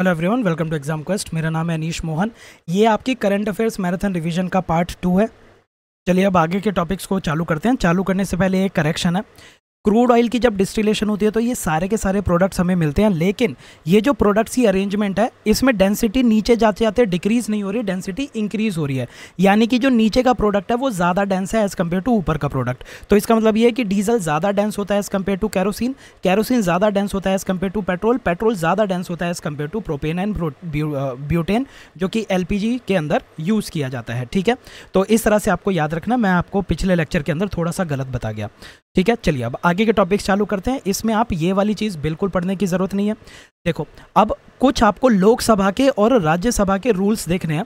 hello everyone welcome to exam quest मेरा नाम है अनीश मोहन ये आपकी करंट अफेयर्स मैराथन रिवीजन का पार्ट टू है चलिए अब आगे के टॉपिक्स को चालू करते हैं चालू करने से पहले एक करेक्शन है क्रूड ऑयल की जब डिस्टिलेशन होती है तो ये सारे के सारे प्रोडक्ट्स हमें मिलते हैं लेकिन ये जो प्रोडक्ट्स की अरेंजमेंट है इसमें डेंसिटी नीचे जाते जाते डिक्रीज नहीं हो रही डेंसिटी इंक्रीज हो रही है यानी कि जो नीचे का प्रोडक्ट है वो ज़्यादा डेंस है एज़ कम्पेयर टू ऊपर का प्रोडक्ट तो इसका मतलब ये है कि डीजल ज़्यादा डेंस होता है as compare to kerosene kerosene ज़्यादा डेंस होता है as compare to petrol petrol ज़्यादा डेंस होता है as compare to propane and butane जो कि एल के अंदर यूज़ किया जाता है ठीक है तो इस तरह से आपको याद रखना मैं आपको पिछले लेक्चर के अंदर थोड़ा सा गलत बता गया ठीक है चलिए अब आगे के टॉपिक्स चालू करते हैं इसमें आप ये वाली चीज़ बिल्कुल पढ़ने की ज़रूरत नहीं है देखो अब कुछ आपको लोकसभा के और राज्यसभा के रूल्स देखने हैं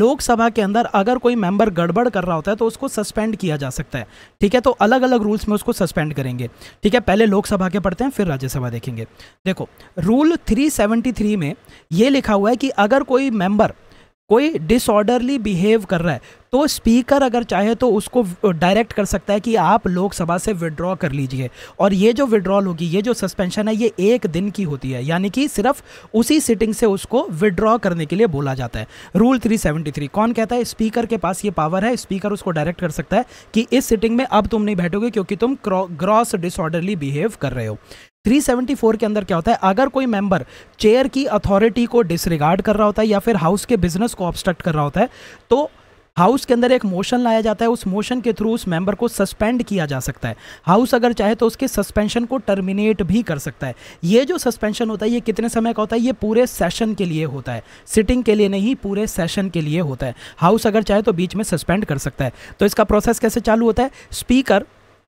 लोकसभा के अंदर अगर कोई मेंबर गड़बड़ कर रहा होता है तो उसको सस्पेंड किया जा सकता है ठीक है तो अलग अलग रूल्स में उसको सस्पेंड करेंगे ठीक है पहले लोकसभा के पढ़ते हैं फिर राज्यसभा देखेंगे देखो रूल 373 में ये लिखा हुआ है कि अगर कोई मेंबर कोई डिसऑर्डरली बिहेव कर रहा है तो स्पीकर अगर चाहे तो उसको डायरेक्ट कर सकता है कि आप लोकसभा से विड्रॉ कर लीजिए और ये जो विड्रॉल होगी ये जो सस्पेंशन है ये एक दिन की होती है यानी कि सिर्फ उसी सिटिंग से उसको विड्रॉ करने के लिए बोला जाता है रूल 373 कौन कहता है स्पीकर के पास ये पावर है स्पीकर उसको डायरेक्ट कर सकता है कि इस सिटिंग में अब तुम नहीं बैठोगे क्योंकि तुम ग्रॉस डिसऑर्डरली बिहेव कर रहे हो 374 के अंदर क्या होता है अगर कोई मेंबर चेयर की अथॉरिटी को डिसरिगार्ड कर रहा होता है या फिर हाउस के बिजनेस को ऑब्स्ट्रक्ट कर रहा होता है तो हाउस के अंदर एक मोशन लाया जाता है उस मोशन के थ्रू उस मेंबर को सस्पेंड किया जा सकता है हाउस अगर चाहे तो उसके सस्पेंशन को टर्मिनेट भी कर सकता है ये जो सस्पेंशन होता है ये कितने समय का होता है ये पूरे सेशन के लिए होता है सिटिंग के लिए नहीं पूरे सेशन के लिए होता है हाउस अगर चाहे तो बीच में सस्पेंड कर सकता है तो इसका प्रोसेस कैसे चालू होता है स्पीकर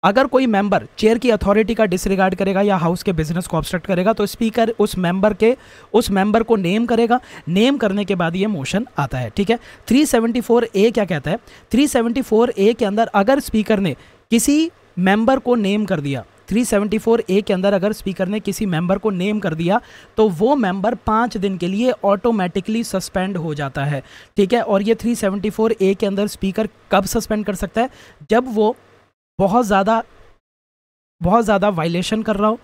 अगर कोई मेंबर चेयर की अथॉरिटी का डिसरिगार्ड करेगा या हाउस के बिजनेस को ऑब्स्ट्रक्ट करेगा तो स्पीकर उस मेंबर के उस मेंबर को नेम करेगा नेम करने के बाद ये मोशन आता है ठीक है 374 ए क्या कहता है 374 ए के अंदर अगर स्पीकर ने किसी मेंबर को नेम कर दिया 374 ए के अंदर अगर स्पीकर ने किसी मेंबर को नेम कर दिया तो वो मेंबर पाँच दिन के लिए ऑटोमेटिकली सस्पेंड हो जाता है ठीक है और ये 374 ए के अंदर स्पीकर कब सस्पेंड कर सकता है जब वो बहुत ज़्यादा बहुत ज़्यादा वायलेशन कर रहा हो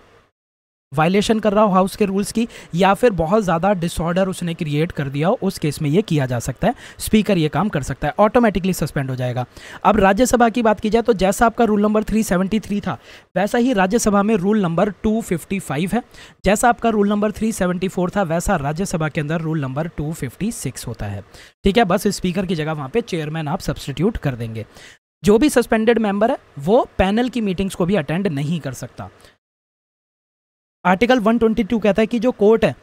वायलेशन कर रहा हो हाउस के रूल्स की या फिर बहुत ज़्यादा डिसऑर्डर उसने क्रिएट कर दिया हो उस केस में ये किया जा सकता है स्पीकर ये काम कर सकता है ऑटोमेटिकली सस्पेंड हो जाएगा अब राज्यसभा की बात की जाए तो जैसा आपका रूल नंबर 373 था वैसा ही राज्यसभा में रूल नंबर 255 है जैसा आपका रूल नंबर 374 था वैसा राज्यसभा के अंदर रूल नंबर 256 होता है ठीक है बस स्पीकर की जगह वहाँ पर चेयरमैन आप सब्सटीट्यूट कर देंगे जो भी सस्पेंडेड मेंबर है वो पैनल की मीटिंग्स को भी अटेंड नहीं कर सकता आर्टिकल 122 कहता है कि जो कोर्ट है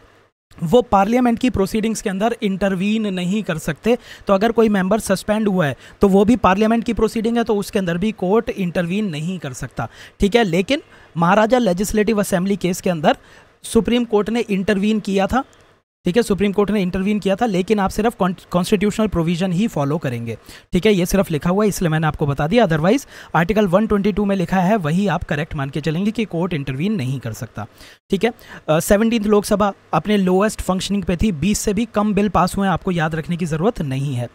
वो पार्लियामेंट की प्रोसीडिंग्स के अंदर इंटरवीन नहीं कर सकते तो अगर कोई मेंबर सस्पेंड हुआ है तो वो भी पार्लियामेंट की प्रोसीडिंग है तो उसके अंदर भी कोर्ट इंटरवीन नहीं कर सकता ठीक है लेकिन महाराजा लेजिस्लेटिव असेंबली केस के अंदर सुप्रीम कोर्ट ने इंटरवीन किया था ठीक है सुप्रीम कोर्ट ने इंटरवीन किया था लेकिन आप सिर्फ कॉन्स्टिट्यूशनल प्रोविजन ही फॉलो करेंगे ठीक है ये सिर्फ लिखा हुआ है इसलिए मैंने आपको बता दिया अदरवाइज आर्टिकल 122 में लिखा है वही आप करेक्ट मान के चलेंगे कि कोर्ट इंटरवीन नहीं कर सकता ठीक है सेवनटीन uh, लोकसभा अपने लोएस्ट फंक्शनिंग पे थी बीस से भी कम बिल पास हुए हैं आपको याद रखने की ज़रूरत नहीं है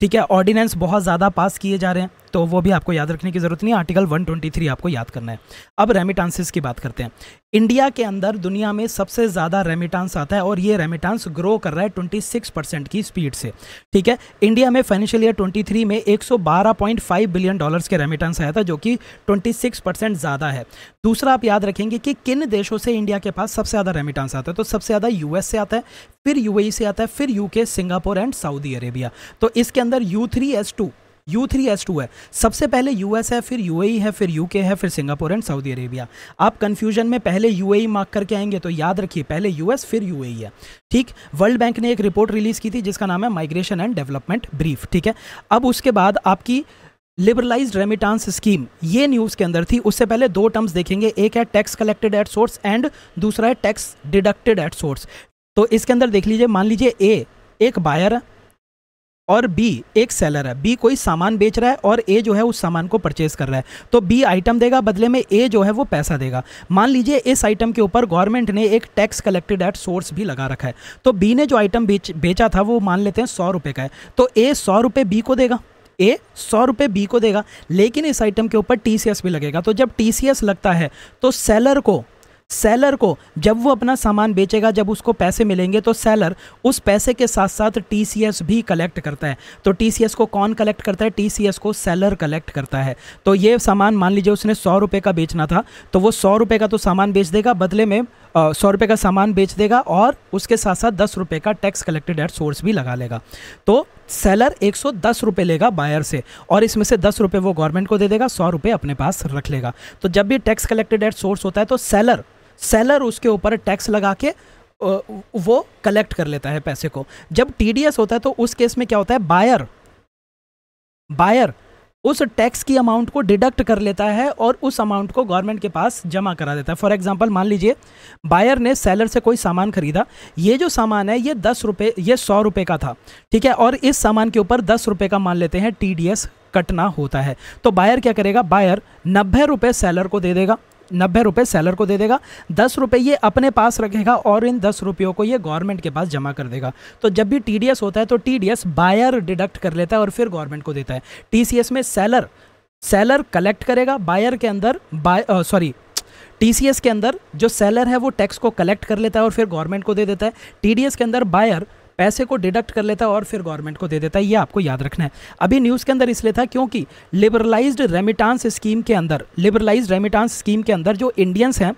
ठीक है ऑर्डिनेंस बहुत ज़्यादा पास किए जा रहे हैं तो वो भी आपको याद रखने की ज़रूरत नहीं आर्टिकल 123 आपको याद करना है अब रेमिटांसिस की बात करते हैं इंडिया के अंदर दुनिया में सबसे ज़्यादा रेमिटांस आता है और ये रेमिटांस ग्रो कर रहा है 26 परसेंट की स्पीड से ठीक है इंडिया में फाइनेंशियल ईयर 23 में 112.5 बिलियन डॉलर्स के रेमिटांस आया था जो कि 26 परसेंट ज़्यादा है दूसरा आप याद रखेंगे कि किन देशों से इंडिया के पास सबसे ज़्यादा रेमिटांस आता है तो सबसे ज़्यादा यूएस से आता है फिर यूएई e से आता है फिर UK Singapore and Saudi Arabia तो इसके अंदर U three S two U three S two है सबसे पहले यूएस है फिर यू ए e है फिर यूके है फिर सिंगापुर एंड सऊदी अरेबिया आप कन्फ्यूजन में पहले यू ए मार्क करके आएंगे तो याद रखिए पहले यूएस फिर यू ए e है ठीक वर्ल्ड बैंक ने एक रिपोर्ट रिलीज की थी जिसका नाम है माइग्रेशन एंड डेवलपमेंट ब्रीफ ठीक है अब उसके बाद आपकी लिबरलाइज रेमिटांस स्कीम ये न्यूज़ के अंदर थी उससे पहले दो टर्म्स देखेंगे एक है tax collected at source and दूसरा है टैक्स डिडक्टेड एट सोर्स तो इसके अंदर देख लीजिए मान लीजिए ए एक बायर है और बी एक सेलर है बी कोई सामान बेच रहा है और ए जो है उस सामान को परचेज कर रहा है तो बी आइटम देगा बदले में ए जो है वो पैसा देगा मान लीजिए इस आइटम के ऊपर गवर्नमेंट ने एक टैक्स कलेक्टेड एट सोर्स भी लगा रखा है तो बी ने जो आइटम बेच बेचा था वो मान लेते हैं सौ रुपये का है तो ए सौ रुपये बी को देगा ए सौ रुपये बी को देगा लेकिन इस आइटम के ऊपर टी भी लगेगा तो जब टी लगता है तो सेलर को सेलर को जब वो अपना सामान बेचेगा जब उसको पैसे मिलेंगे तो सेलर उस पैसे के साथ साथ टी भी कलेक्ट करता है तो टी को कौन कलेक्ट करता है टी को सेलर कलेक्ट करता है तो ये सामान मान लीजिए उसने सौ रुपये का बेचना था तो वो सौ रुपये का तो सामान बेच देगा बदले में सौ रुपये का सामान बेच देगा और उसके साथ साथ दस रुपये का टैक्स कलेक्टेड एट सोर्स भी लगा लेगा तो सेलर एक सौ दस रुपये लेगा बायर से और इसमें से दस रुपये वो गवर्नमेंट को दे देगा सौ रुपये अपने पास रख लेगा तो जब भी टैक्स कलेक्टेड एट सोर्स होता है तो सेलर सेलर उसके ऊपर टैक्स लगा के वो कलेक्ट कर लेता है पैसे को जब टीडीएस होता है तो उस केस में क्या होता है बायर बायर उस टैक्स की अमाउंट को डिडक्ट कर लेता है और उस अमाउंट को गवर्नमेंट के पास जमा करा देता है फॉर एग्जांपल मान लीजिए बायर ने सेलर से कोई सामान खरीदा ये जो सामान है ये दस रुपये ये सौ रुपये का था ठीक है और इस सामान के ऊपर दस रुपये का मान लेते हैं टी कटना होता है तो बायर क्या करेगा बायर नब्बे रुपये सेलर को दे देगा नब्बे रुपये सेलर को दे देगा दस रुपये ये अपने पास रखेगा और इन दस रुपयों को ये गवर्नमेंट के पास जमा कर देगा तो जब भी टी होता है तो टी बायर डिडक्ट कर लेता है और फिर गवर्नमेंट को देता है टी में सेलर सेलर कलेक्ट करेगा बायर के अंदर बाय सॉरी टी के अंदर जो सेलर है वो टैक्स को कलेक्ट कर लेता है और फिर गवर्नमेंट को दे देता है टी के अंदर बायर पैसे को डिडक्ट कर लेता है और फिर गवर्नमेंट को दे देता है ये आपको याद रखना है अभी न्यूज़ के अंदर इसलिए था क्योंकि लिबरलाइज रेमिटांस स्कीम के अंदर लिबरलाइज रेमिटांस स्कीम के अंदर जो इंडियंस हैं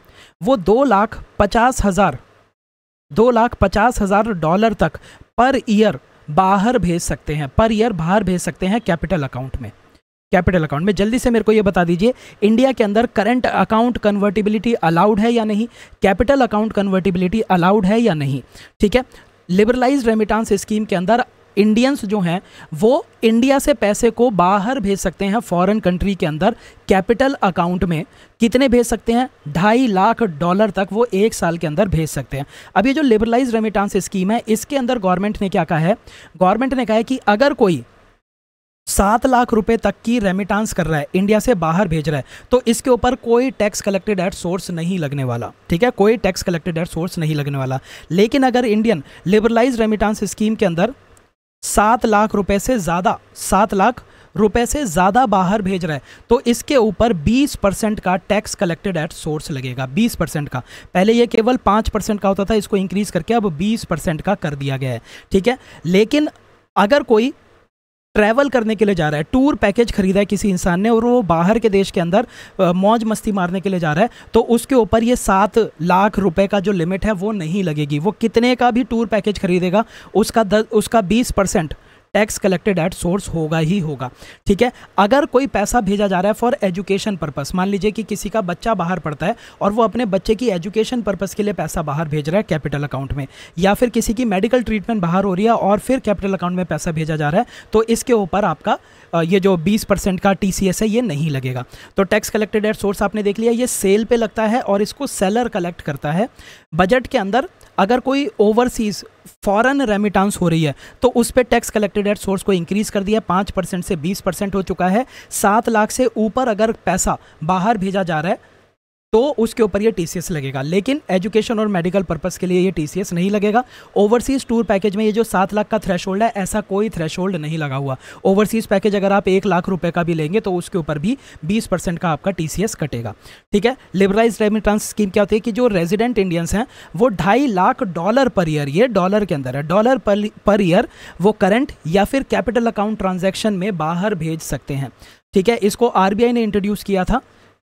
वो दो लाख पचास हज़ार दो लाख पचास हज़ार डॉलर तक पर ईयर बाहर भेज सकते हैं पर ईयर बाहर भेज सकते हैं कैपिटल अकाउंट में कैपिटल अकाउंट में जल्दी से मेरे को ये बता दीजिए इंडिया के अंदर करंट अकाउंट कन्वर्टिबिलिटी अलाउड है या नहीं कैपिटल अकाउंट कन्वर्टिबिलिटी अलाउड है या नहीं ठीक है लिबरलाइज रेमिटांस स्कीम के अंदर इंडियंस जो हैं वो इंडिया से पैसे को बाहर भेज सकते हैं फॉरेन कंट्री के अंदर कैपिटल अकाउंट में कितने भेज सकते हैं ढाई लाख डॉलर तक वो एक साल के अंदर भेज सकते हैं अब ये जो लिबरलाइज रेमिटांस स्कीम है इसके अंदर गवर्नमेंट ने क्या कहा है गवर्नमेंट ने कहा है कि अगर कोई सात लाख रुपए तक की रेमिटांस कर रहा है इंडिया से बाहर भेज रहा है तो इसके ऊपर कोई टैक्स कलेक्टेड एट सोर्स नहीं लगने वाला ठीक है कोई टैक्स कलेक्टेड एट सोर्स नहीं लगने वाला लेकिन अगर इंडियन लिबरलाइज रेमिटांस स्कीम के अंदर सात लाख रुपए से ज़्यादा सात लाख रुपए से ज़्यादा बाहर भेज रहा है तो इसके ऊपर 20 परसेंट का टैक्स कलेक्टेड एट सोर्स लगेगा 20 परसेंट का पहले ये केवल 5 परसेंट का होता था इसको इंक्रीज करके अब 20 परसेंट का कर दिया गया है ठीक है लेकिन अगर कोई ट्रैवल करने के लिए जा रहा है टूर पैकेज खरीदा है किसी इंसान ने और वो बाहर के देश के अंदर मौज मस्ती मारने के लिए जा रहा है तो उसके ऊपर ये सात लाख रुपए का जो लिमिट है वो नहीं लगेगी वो कितने का भी टूर पैकेज खरीदेगा उसका दस उसका बीस percent tax collected at source होगा ही होगा ठीक है अगर कोई पैसा भेजा जा रहा है फॉर एजुकेशन पर्पस मान लीजिए कि किसी का बच्चा बाहर पढ़ता है और वो अपने बच्चे की एजुकेशन पर्पस के लिए पैसा बाहर भेज रहा है कैपिटल अकाउंट में या फिर किसी की मेडिकल ट्रीटमेंट बाहर हो रही है और फिर कैपिटल अकाउंट में पैसा भेजा जा रहा है तो इसके ऊपर आपका ये जो बीस परसेंट का टी है ये नहीं लगेगा तो टैक्स कलेक्टेड एट सोर्स आपने देख लिया ये सेल पर लगता है और इसको सेलर कलेक्ट करता है बजट के अंदर अगर कोई ओवरसीज़ फॉरन रेमिटांस हो रही है तो उस पर टैक्स कलेक्टेड एट सोर्स को इंक्रीज कर दिया पाँच परसेंट से बीस परसेंट हो चुका है सात लाख से ऊपर अगर पैसा बाहर भेजा जा रहा है तो उसके ऊपर ये टी लगेगा लेकिन एजुकेशन और मेडिकल पर्पज़ के लिए ये टी नहीं लगेगा ओवरसीज़ टूर पैकेज में ये जो सात लाख का थ्रेश है ऐसा कोई थ्रेश नहीं लगा हुआ ओवरसीज़ पैकेज अगर आप एक लाख रुपये का भी लेंगे तो उसके ऊपर भी बीस परसेंट का आपका टी कटेगा ठीक है लिबरलाइज रेमिट्रांस स्कीम क्या होती है कि जो रेजिडेंट इंडियंस हैं वो ढाई लाख डॉलर पर ईयर ये डॉलर के अंदर है डॉलर पर, पर ईयर वो करंट या फिर कैपिटल अकाउंट ट्रांजैक्शन में बाहर भेज सकते हैं ठीक है इसको आरबीआई ने इंट्रोड्यूस किया था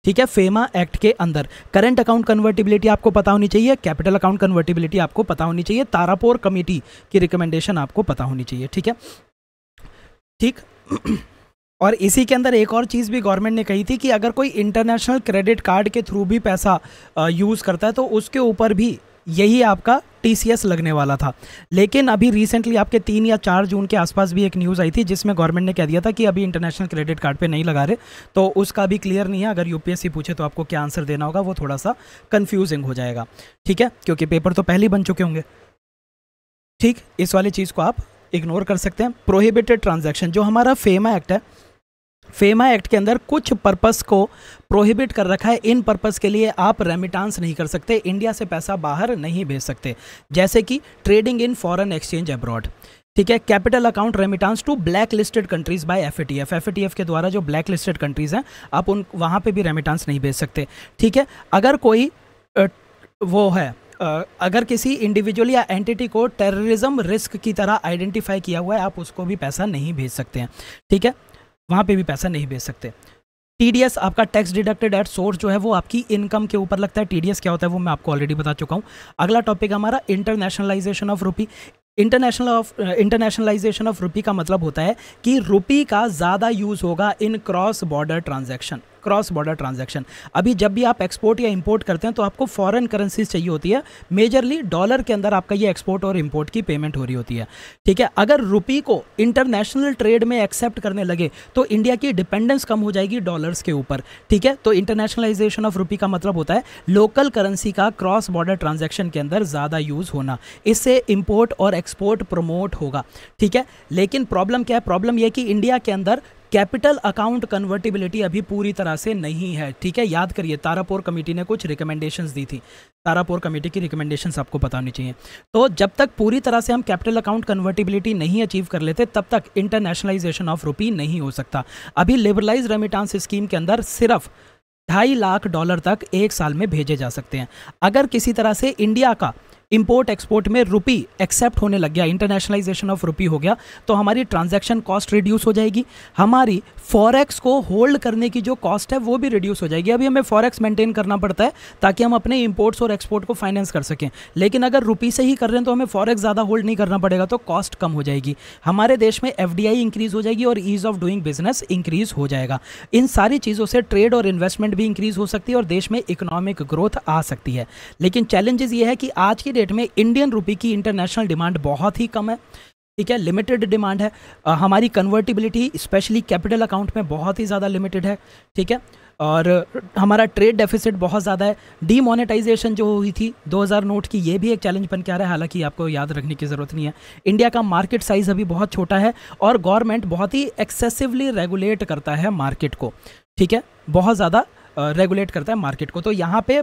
ठीक है फेमा एक्ट के अंदर करंट अकाउंट कन्वर्टिबिलिटी आपको पता होनी चाहिए कैपिटल अकाउंट कन्वर्टिबिलिटी आपको पता होनी चाहिए तारापोर कमेटी की रिकमेंडेशन आपको पता होनी चाहिए ठीक है ठीक और इसी के अंदर एक और चीज़ भी गवर्नमेंट ने कही थी कि अगर कोई इंटरनेशनल क्रेडिट कार्ड के थ्रू भी पैसा यूज़ करता है तो उसके ऊपर भी यही आपका टी लगने वाला था लेकिन अभी रिसेंटली आपके तीन या चार जून के आसपास भी एक न्यूज़ आई थी जिसमें गवर्नमेंट ने कह दिया था कि अभी इंटरनेशनल क्रेडिट कार्ड पे नहीं लगा रहे तो उसका भी क्लियर नहीं है अगर यूपीएससी पूछे तो आपको क्या आंसर देना होगा वो थोड़ा सा कन्फ्यूजिंग हो जाएगा ठीक है क्योंकि पेपर तो पहले ही बन चुके होंगे ठीक इस वाली चीज़ को आप इग्नोर कर सकते हैं प्रोहिबिटेड ट्रांजेक्शन जो हमारा फेमा एक्ट है फेमा एक्ट के अंदर कुछ पर्पस को प्रोहिबिट कर रखा है इन पर्पस के लिए आप रेमिटांस नहीं कर सकते इंडिया से पैसा बाहर नहीं भेज सकते जैसे कि trading in foreign exchange abroad ठीक है capital account remittance to black listed countries by F F के द्वारा जो ब्लैक लिस्टेड कंट्रीज हैं आप उन वहाँ पर भी रेमिटांस नहीं भेज सकते ठीक है अगर कोई वो है अगर किसी इंडिविजुअल या एंटिटी को टेररिज्म रिस्क की तरह आइडेंटिफाई किया हुआ है आप उसको भी पैसा नहीं भेज सकते हैं ठीक है वहाँ पे भी पैसा नहीं भेज सकते टी आपका टैक्स डिडक्टेड एट सोर्स जो है वो आपकी इनकम के ऊपर लगता है टी क्या होता है वो मैं आपको ऑलरेडी बता चुका हूँ अगला टॉपिक हमारा internationalisation of rupee international of internationalisation of rupee का मतलब होता है कि रुपी का ज़्यादा यूज़ होगा in cross border transaction cross border transaction अभी जब भी आप एक्सपोर्ट या इम्पोर्ट करते हैं तो आपको फॉरन करेंसीज चाहिए होती है मेजरली डॉलर के अंदर आपका ये एक्सपोर्ट और इम्पोर्ट की पेमेंट हो रही होती है ठीक है अगर रुपी को इंटरनेशनल ट्रेड में एक्सेप्ट करने लगे तो इंडिया की डिपेंडेंस कम हो जाएगी डॉलर्स के ऊपर ठीक है तो इंटरनेशनलाइजेशन ऑफ रुपी का मतलब होता है लोकल करेंसी का क्रॉस बॉर्डर ट्रांजेक्शन के अंदर ज़्यादा यूज़ होना इससे इम्पोर्ट और एक्सपोर्ट प्रमोट होगा ठीक है लेकिन प्रॉब्लम क्या है प्रॉब्लम यह कि इंडिया के अंदर कैपिटल अकाउंट कन्वर्टिबिलिटी अभी पूरी तरह से नहीं है ठीक है याद करिए तारापोर कमेटी ने कुछ रिकमेंडेशंस दी थी तारापोर कमेटी की रिकमेंडेशंस आपको पता होनी चाहिए तो जब तक पूरी तरह से हम कैपिटल अकाउंट कन्वर्टिबिलिटी नहीं अचीव कर लेते तब तक इंटरनेशनलाइजेशन ऑफ रुपी नहीं हो सकता अभी लिबरलाइज रेमिटांस स्कीम के अंदर सिर्फ ढाई लाख डॉलर तक एक साल में भेजे जा सकते हैं अगर किसी तरह से इंडिया का इंपोर्ट एक्सपोर्ट में रुपी एक्सेप्ट होने लग गया इंटरनेशनलाइजेशन ऑफ रुपी हो गया तो हमारी ट्रांजैक्शन कॉस्ट रिड्यूस हो जाएगी हमारी फॉरेक्स को होल्ड करने की जो कॉस्ट है वो भी रिड्यूस हो जाएगी अभी हमें फॉरेक्स मेंटेन करना पड़ता है ताकि हम अपने इंपोर्ट्स और एक्सपोर्ट को फाइनेंस कर सकें लेकिन अगर रुपी से ही कर रहे हैं तो हमें फॉरेक्स ज़्यादा होल्ड नहीं करना पड़ेगा तो कॉस्ट कम हो जाएगी हमारे देश में एफ इंक्रीज़ हो जाएगी और ease of doing business increase हो जाएगा इन सारी चीज़ों से ट्रेड और इन्वेस्टमेंट भी इंक्रीज़ हो सकती है और देश में इकोनॉमिक ग्रोथ आ सकती है लेकिन चैलेंजेस ये है कि आज की डेट में इंडियन रुपी की इंटरनेशनल डिमांड बहुत ही कम है ठीक है लिमिटेड डिमांड है आ, हमारी कन्वर्टिबिलिटी स्पेशली कैपिटल अकाउंट में बहुत ही ज़्यादा लिमिटेड है ठीक है और हमारा ट्रेड डेफिसिट बहुत ज़्यादा है डीमोनेटाइजेशन जो हुई थी 2000 नोट की ये भी एक चैलेंज बन के आ रहा है हालांकि आपको याद रखने की ज़रूरत नहीं है इंडिया का मार्केट साइज़ अभी बहुत छोटा है और गवर्नमेंट बहुत ही एक्सेसिवली रेगुलेट करता है मार्केट को ठीक है बहुत ज़्यादा रेगुलेट करता है मार्केट को तो यहाँ पे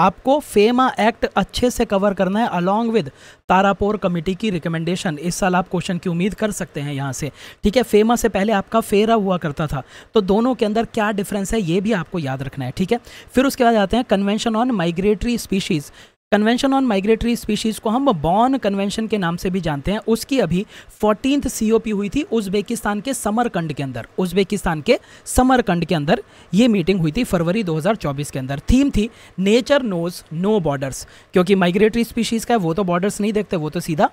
आपको फेमा एक्ट अच्छे से कवर करना है अलॉन्ग विद तारापोर कमेटी की रिकमेंडेशन इस साल आप क्वेश्चन की उम्मीद कर सकते हैं यहाँ से ठीक है फेमा से पहले आपका फेरा हुआ करता था तो दोनों के अंदर क्या डिफरेंस है ये भी आपको याद रखना है ठीक है फिर उसके बाद आते हैं convention on migratory species convention on migratory species को हम बॉन कन्वेंशन के नाम से भी जानते हैं उसकी अभी फोर्टीन सीओपी हुई थी उज्बेकिस्तान के समरकंड के अंदर उज्बेकिस्तान के समरकंड के अंदर ये मीटिंग हुई थी फरवरी 2024 के अंदर थीम थी नेचर नोज नो बॉर्डर्स क्योंकि माइग्रेटरी स्पीशीज़ का है वो तो बॉर्डर्स नहीं देखते वो तो सीधा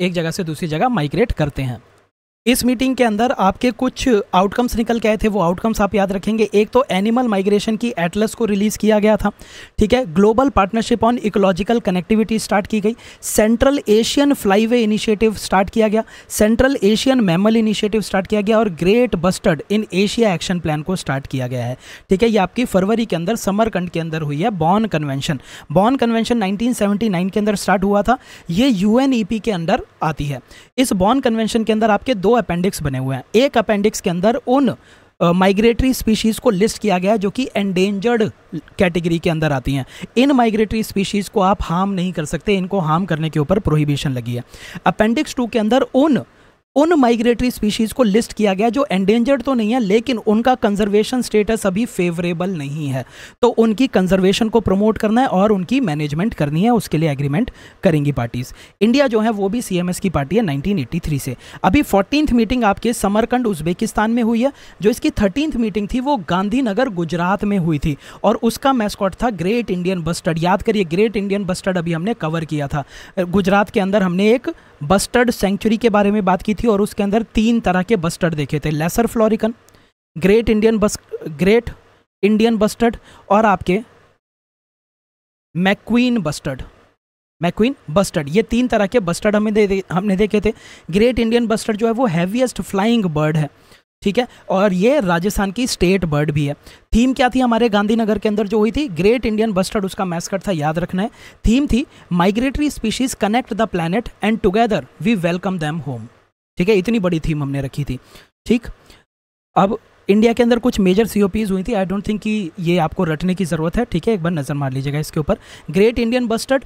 एक जगह से दूसरी जगह माइग्रेट करते हैं इस मीटिंग के अंदर आपके कुछ आउटकम्स निकल के आए थे वो आउटकम्स आप याद रखेंगे एक तो एनिमल माइग्रेशन की एटलस को रिलीज़ किया गया था ठीक है global partnership on ecological connectivity start की गई central Asian flyway initiative start किया गया central Asian mammal initiative start किया गया और great bustard in Asia action plan को स्टार्ट किया गया है ठीक है ये आपकी फरवरी के अंदर समरकंड के अंदर हुई है बॉन कन्वेंशन बॉन कन्वेंशन नाइनटीन के अंदर स्टार्ट हुआ था ये यू के अंदर आती है इस बॉन कन्वेंशन के अंदर आपके दो अपेंडिक्स बने हुए हैं एक अपेंडिक्स के अंदर उन माइग्रेटरी स्पीशीज़ को लिस्ट किया गया है जो कि एंडेंजर्ड कैटेगरी के अंदर आती हैं इन माइग्रेटरी स्पीशीज़ को आप हार्म नहीं कर सकते इनको हार्म करने के ऊपर प्रोहिबिशन लगी है अपेंडिक्स टू के अंदर उन उन माइग्रेटरी स्पीशीज़ को लिस्ट किया गया जो एंडेंजर्ड तो नहीं है लेकिन उनका कंजर्वेशन स्टेटस अभी फेवरेबल नहीं है तो उनकी कंजर्वेशन को प्रमोट करना है और उनकी मैनेजमेंट करनी है उसके लिए एग्रीमेंट करेंगी पार्टीज़ इंडिया जो है वो भी सी की पार्टी है नाइनटीन से अभी फोर्टीन मीटिंग आपके समरकंड उज्बेकिस्तान में हुई है जो इसकी थर्टीन मीटिंग थी वो गांधीनगर गुजरात में हुई थी और उसका मैस्कॉट था ग्रेट इंडियन बस्टर्ड याद करिए ग्रेट इंडियन बस्टर्ड अभी हमने कवर किया था गुजरात के अंदर हमने एक बस्टर्ड सेंचुरी के बारे में बात की थी और उसके अंदर तीन तरह के बस्टर्ड देखे थे lesser florican great Indian bus great Indian bustard और आपके मैक्वीन बस्टर्ड मैक्वीन बस्टर्ड ये तीन तरह के बस्टर्ड हमें दे, दे हमने देखे थे ग्रेट इंडियन बस्टर्ड जो है वो हैवीएस्ट फ्लाइंग बर्ड है ठीक है और ये राजस्थान की स्टेट बर्ड भी है थीम क्या थी हमारे गांधीनगर के अंदर जो हुई थी ग्रेट इंडियन बस्टर्ड उसका मैस्कट था याद रखना है थीम थी migratory species connect the planet and together we welcome them home ठीक है इतनी बड़ी थीम हमने रखी थी ठीक अब इंडिया के अंदर कुछ मेजर सी हुई थी आई डोंट थिंक कि ये आपको रटने की ज़रूरत है ठीक है एक बार नज़र मार लीजिएगा इसके ऊपर great Indian bustard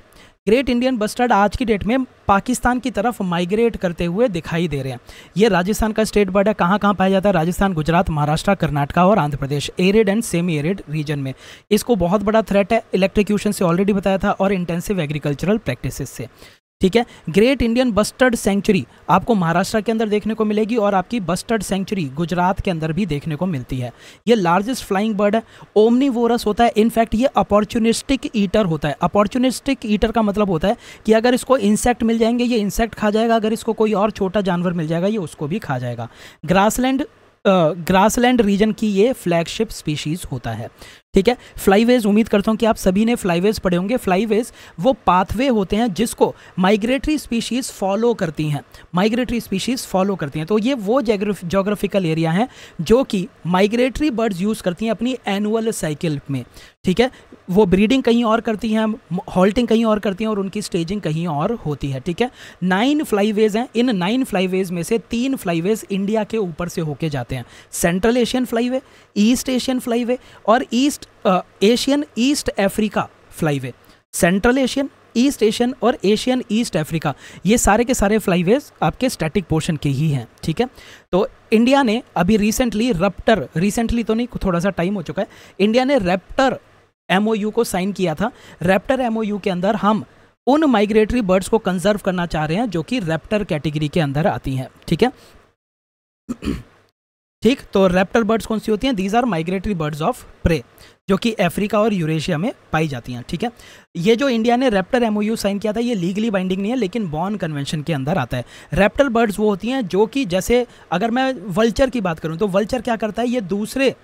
great Indian bustard आज की डेट में पाकिस्तान की तरफ माइग्रेट करते हुए दिखाई दे रहे हैं ये राजस्थान का स्टेट बर्ड है कहाँ कहाँ पाया जाता है राजस्थान गुजरात महाराष्ट्र कर्नाटका और Andhra Pradesh arid and semi arid region में इसको बहुत बड़ा थ्रेट है इलेक्ट्रिक्यूशन से ऑलरेडी बताया था और इंटेंसिव एग्रीकल्चरल प्रैक्टिस से ठीक है ग्रेट इंडियन बस्टर्ड सेंचुरी आपको महाराष्ट्र के अंदर देखने को मिलेगी और आपकी बस्टर्ड सेंचुरी गुजरात के अंदर भी देखने को मिलती है ये लार्जेस्ट फ्लाइंग बर्ड है ओमनी होता है इनफैक्ट ये अपॉर्चुनिस्टिक ईटर होता है अपॉर्चुनिस्टिक ईटर का मतलब होता है कि अगर इसको इंसेक्ट मिल जाएंगे ये इंसेक्ट खा जाएगा अगर इसको कोई और छोटा जानवर मिल जाएगा ये उसको भी खा जाएगा ग्रासलैंड ग्रासलैंड रीजन की ये फ्लैगशिप स्पीशीज़ होता है ठीक है फ्लाईवेज उम्मीद करता हूँ कि आप सभी ने फ्लाईवेज पढ़े होंगे फ्लाईवेज वो पाथवे होते हैं जिसको माइग्रेटरी स्पीशीज़ फॉलो करती हैं माइग्रेटरी स्पीशीज़ फॉलो करती हैं तो ये वो जोग्राफिकल एरिया हैं जो कि माइग्रेटरी बर्ड्स यूज़ करती हैं अपनी एनुअल साइकिल में ठीक है वो ब्रीडिंग कहीं और करती हैं हॉल्टिंग कहीं और करती हैं और उनकी स्टेजिंग कहीं और होती है ठीक है नाइन फ्लाईवेज हैं इन नाइन फ्लाईवेज में से तीन फ्लाईवेज इंडिया के ऊपर से होके जाते हैं central Asian flyway east Asian flyway और east east Asian east Africa flyway central Asian east Asian और एशियन ईस्ट अफ्रीका ये सारे के सारे फ्लाईवेज आपके स्टैटिक पोर्शन के ही हैं ठीक है तो इंडिया ने अभी रिसेंटली रप्टर रिसेंटली तो नहीं थोड़ा सा टाइम हो चुका है इंडिया ने रेप्टर एम को साइन किया था रेप्टर एम के अंदर हम उन माइग्रेटरी बर्ड्स को कंजर्व करना चाह रहे हैं जो कि रैप्टर कैटेगरी के अंदर आती हैं ठीक है ठीक तो रैप्टर बर्ड्स कौन सी होती हैं these are migratory birds of prey जो कि अफ्रीका और यूरेशिया में पाई जाती हैं ठीक है ये जो इंडिया ने रेप्टर एमओयू साइन किया था ये लीगली बाइंडिंग नहीं है लेकिन बॉर्न कन्वेंशन के अंदर आता है रेप्टर बर्ड्स वो होती हैं जो कि जैसे अगर मैं वल्चर की बात करूँ तो वल्चर क्या करता है ये दूसरे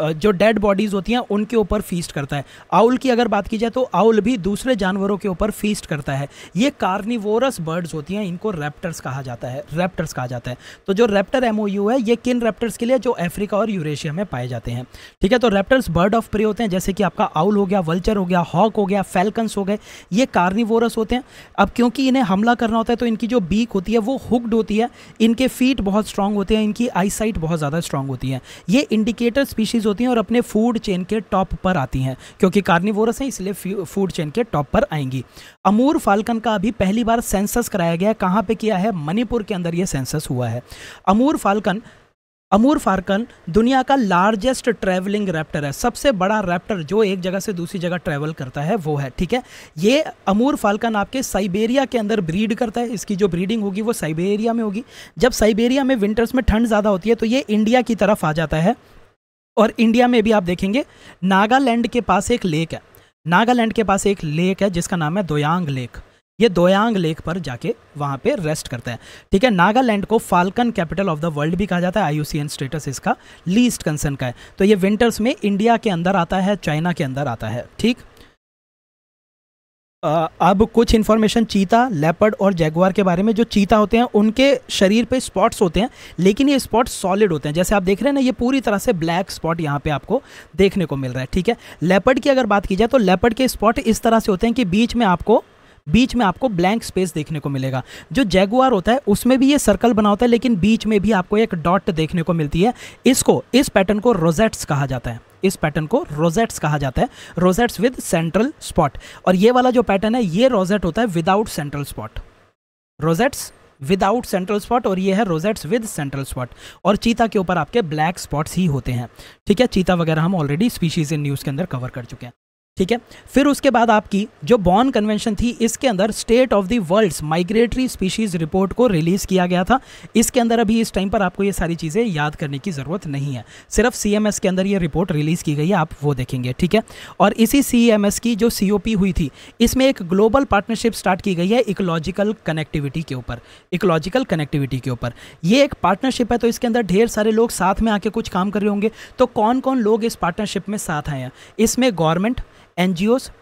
जो डेड बॉडीज़ होती हैं उनके ऊपर फीस्ट करता है आउल की अगर बात की जाए तो आउल भी दूसरे जानवरों के ऊपर फीस्ट करता है ये कार्निवोरस बर्ड्स होती हैं इनको रैप्टर्स कहा जाता है रैप्टर्स कहा जाता है तो जो रैप्टर एम है ये किन रैप्टर्स के लिए जो अफ्रीका और यूरेशिया में पाए जाते हैं ठीक है तो रैप्टर्स बर्ड ऑफ प्रे होते हैं जैसे कि आपका आउल हो गया वल्चर हो गया हॉक हो गया फैल्कन्स हो गए ये कार्निवोरस होते हैं अब क्योंकि इन्हें हमला करना होता है तो इनकी जो बीक होती है वो हुक्ड होती है इनके फीट बहुत स्ट्रांग होते हैं इनकी आईसाइट बहुत ज़्यादा स्ट्रांग होती है ये इंडिकेटर स्पीशीज़ कंपनीज होती हैं और अपने फूड चेन के टॉप पर आती हैं क्योंकि कार्निवोरस हैं इसलिए फूड चेन के टॉप पर आएंगी अमूर फाल्कन का अभी पहली बार सेंसस कराया गया कहाँ पर किया है मणिपुर के अंदर यह सेंसस हुआ है अमूर फाल्कन अमूर फार्कन दुनिया का लार्जेस्ट ट्रैवलिंग रैप्टर है सबसे बड़ा रैप्टर जो एक जगह से दूसरी जगह ट्रैवल करता है वो है ठीक है ये अमूर फाल्कन आपके साइबेरिया के अंदर ब्रीड करता है इसकी जो ब्रीडिंग होगी वो साइबेरिया में होगी जब साइबेरिया में विंटर्स में ठंड ज़्यादा होती है तो ये इंडिया की तरफ आ जाता है और इंडिया में भी आप देखेंगे नागालैंड के पास एक लेक है नागालैंड के पास एक लेक है जिसका नाम है दोयांग लेक ये दोयांग लेक पर जाके वहाँ पे रेस्ट करता है ठीक है नागालैंड को falcon capital of the world भी कहा जाता है आई स्टेटस इसका लीस्ट कंसर्न का है तो ये विंटर्स में इंडिया के अंदर आता है चाइना के अंदर आता है ठीक अब कुछ इन्फॉर्मेशन चीता लेपर्ड और जैगवार के बारे में जो चीता होते हैं उनके शरीर पे स्पॉट्स होते हैं लेकिन ये स्पॉट्स सॉलिड होते हैं जैसे आप देख रहे हैं ना ये पूरी तरह से ब्लैक स्पॉट यहाँ पे आपको देखने को मिल रहा है ठीक है लेपर्ड की अगर बात की जाए तो लेपर्ड के स्पॉट इस तरह से होते हैं कि बीच में आपको बीच में आपको ब्लैंक स्पेस देखने को मिलेगा जो जैगुआर होता है उसमें भी ये सर्कल बना होता है लेकिन बीच में भी आपको एक डॉट देखने को मिलती है इसको इस पैटर्न को रोजेट्स कहा जाता है इस पैटर्न को रोजेट्स कहा जाता है रोजेट्स विद सेंट्रल स्पॉट और ये वाला जो पैटर्न है ये रोजेट होता है without central spot rosettes without central spot और ये है रोजेट्स विद सेंट्रल स्पॉट और चीता के ऊपर आपके ब्लैक स्पॉट्स ही होते हैं ठीक है चीता वगैरह हम ऑलरेडी स्पीशीज इन न्यूज़ के अंदर कवर कर चुके हैं ठीक है फिर उसके बाद आपकी जो बॉर्न कन्वेंशन थी इसके अंदर state of the world's migratory species report को रिलीज़ किया गया था इसके अंदर अभी इस टाइम पर आपको ये सारी चीज़ें याद करने की ज़रूरत नहीं है सिर्फ सी के अंदर ये रिपोर्ट रिलीज़ की गई है आप वो देखेंगे ठीक है और इसी सी की जो सी हुई थी इसमें एक ग्लोबल पार्टनरशिप स्टार्ट की गई है इकोलॉजिकल कनेक्टिविटी के ऊपर इकोलॉजिकल कनेक्टिविटी के ऊपर ये एक पार्टनरशिप है तो इसके अंदर ढेर सारे लोग साथ में आके कुछ काम कर रहे होंगे तो कौन कौन लोग इस पार्टनरशिप में साथ आए हैं इसमें government and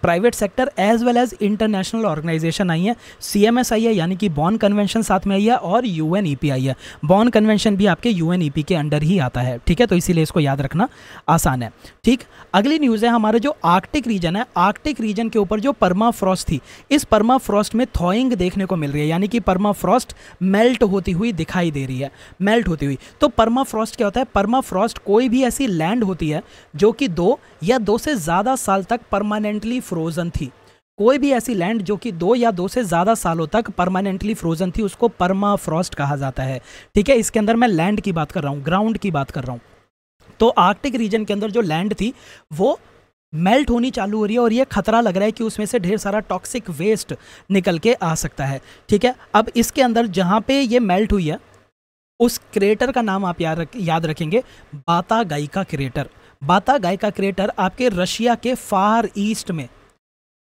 private sector as well as international organisation I है सी एम एस आई है यानी कि बॉन कन्वेंशन साथ में आई है और यू एन ई पी आई है बॉन कन्वेंशन भी आपके यू एन ई पी के अंडर ही आता है ठीक है तो इसीलिए इसको याद रखना आसान है ठीक अगली न्यूज़ है हमारे जो आर्कटिक रीजन है आर्कटिक रीजन के ऊपर जो परमा फ्रॉस्ट थी इस परमा फ्रॉस्ट में थॉइंग देखने को मिल रही है यानी कि परमा फ्रॉस्ट मेल्ट होती हुई दिखाई दे रही है मेल्ट होती हुई तो परमा फ्रॉस्ट क्या होता है परमा फ्रॉस्ट कोई भी ऐसी लैंड होती है जो कि दो या दो से ज़्यादा साल तक परमानेंटली फ्रोजन थी कोई भी ऐसी लैंड जो कि दो या दो से ज़्यादा सालों तक परमानेंटली फ्रोजन थी उसको परमा फ्रॉस्ट कहा जाता है ठीक है इसके अंदर मैं लैंड की बात कर रहा हूँ ग्राउंड की बात कर रहा हूँ तो आर्कटिक रीजन के अंदर जो लैंड थी वो मेल्ट होनी चालू हो रही है और ये खतरा लग रहा है कि उसमें से ढेर सारा टॉक्सिक वेस्ट निकल के आ सकता है ठीक है अब इसके अंदर जहाँ पे ये मेल्ट हुई है उस क्रेटर का नाम आप याद याद रखेंगे बाता गाई का क्रेटर बाता गाय का क्रेटर आपके रशिया के फार ईस्ट में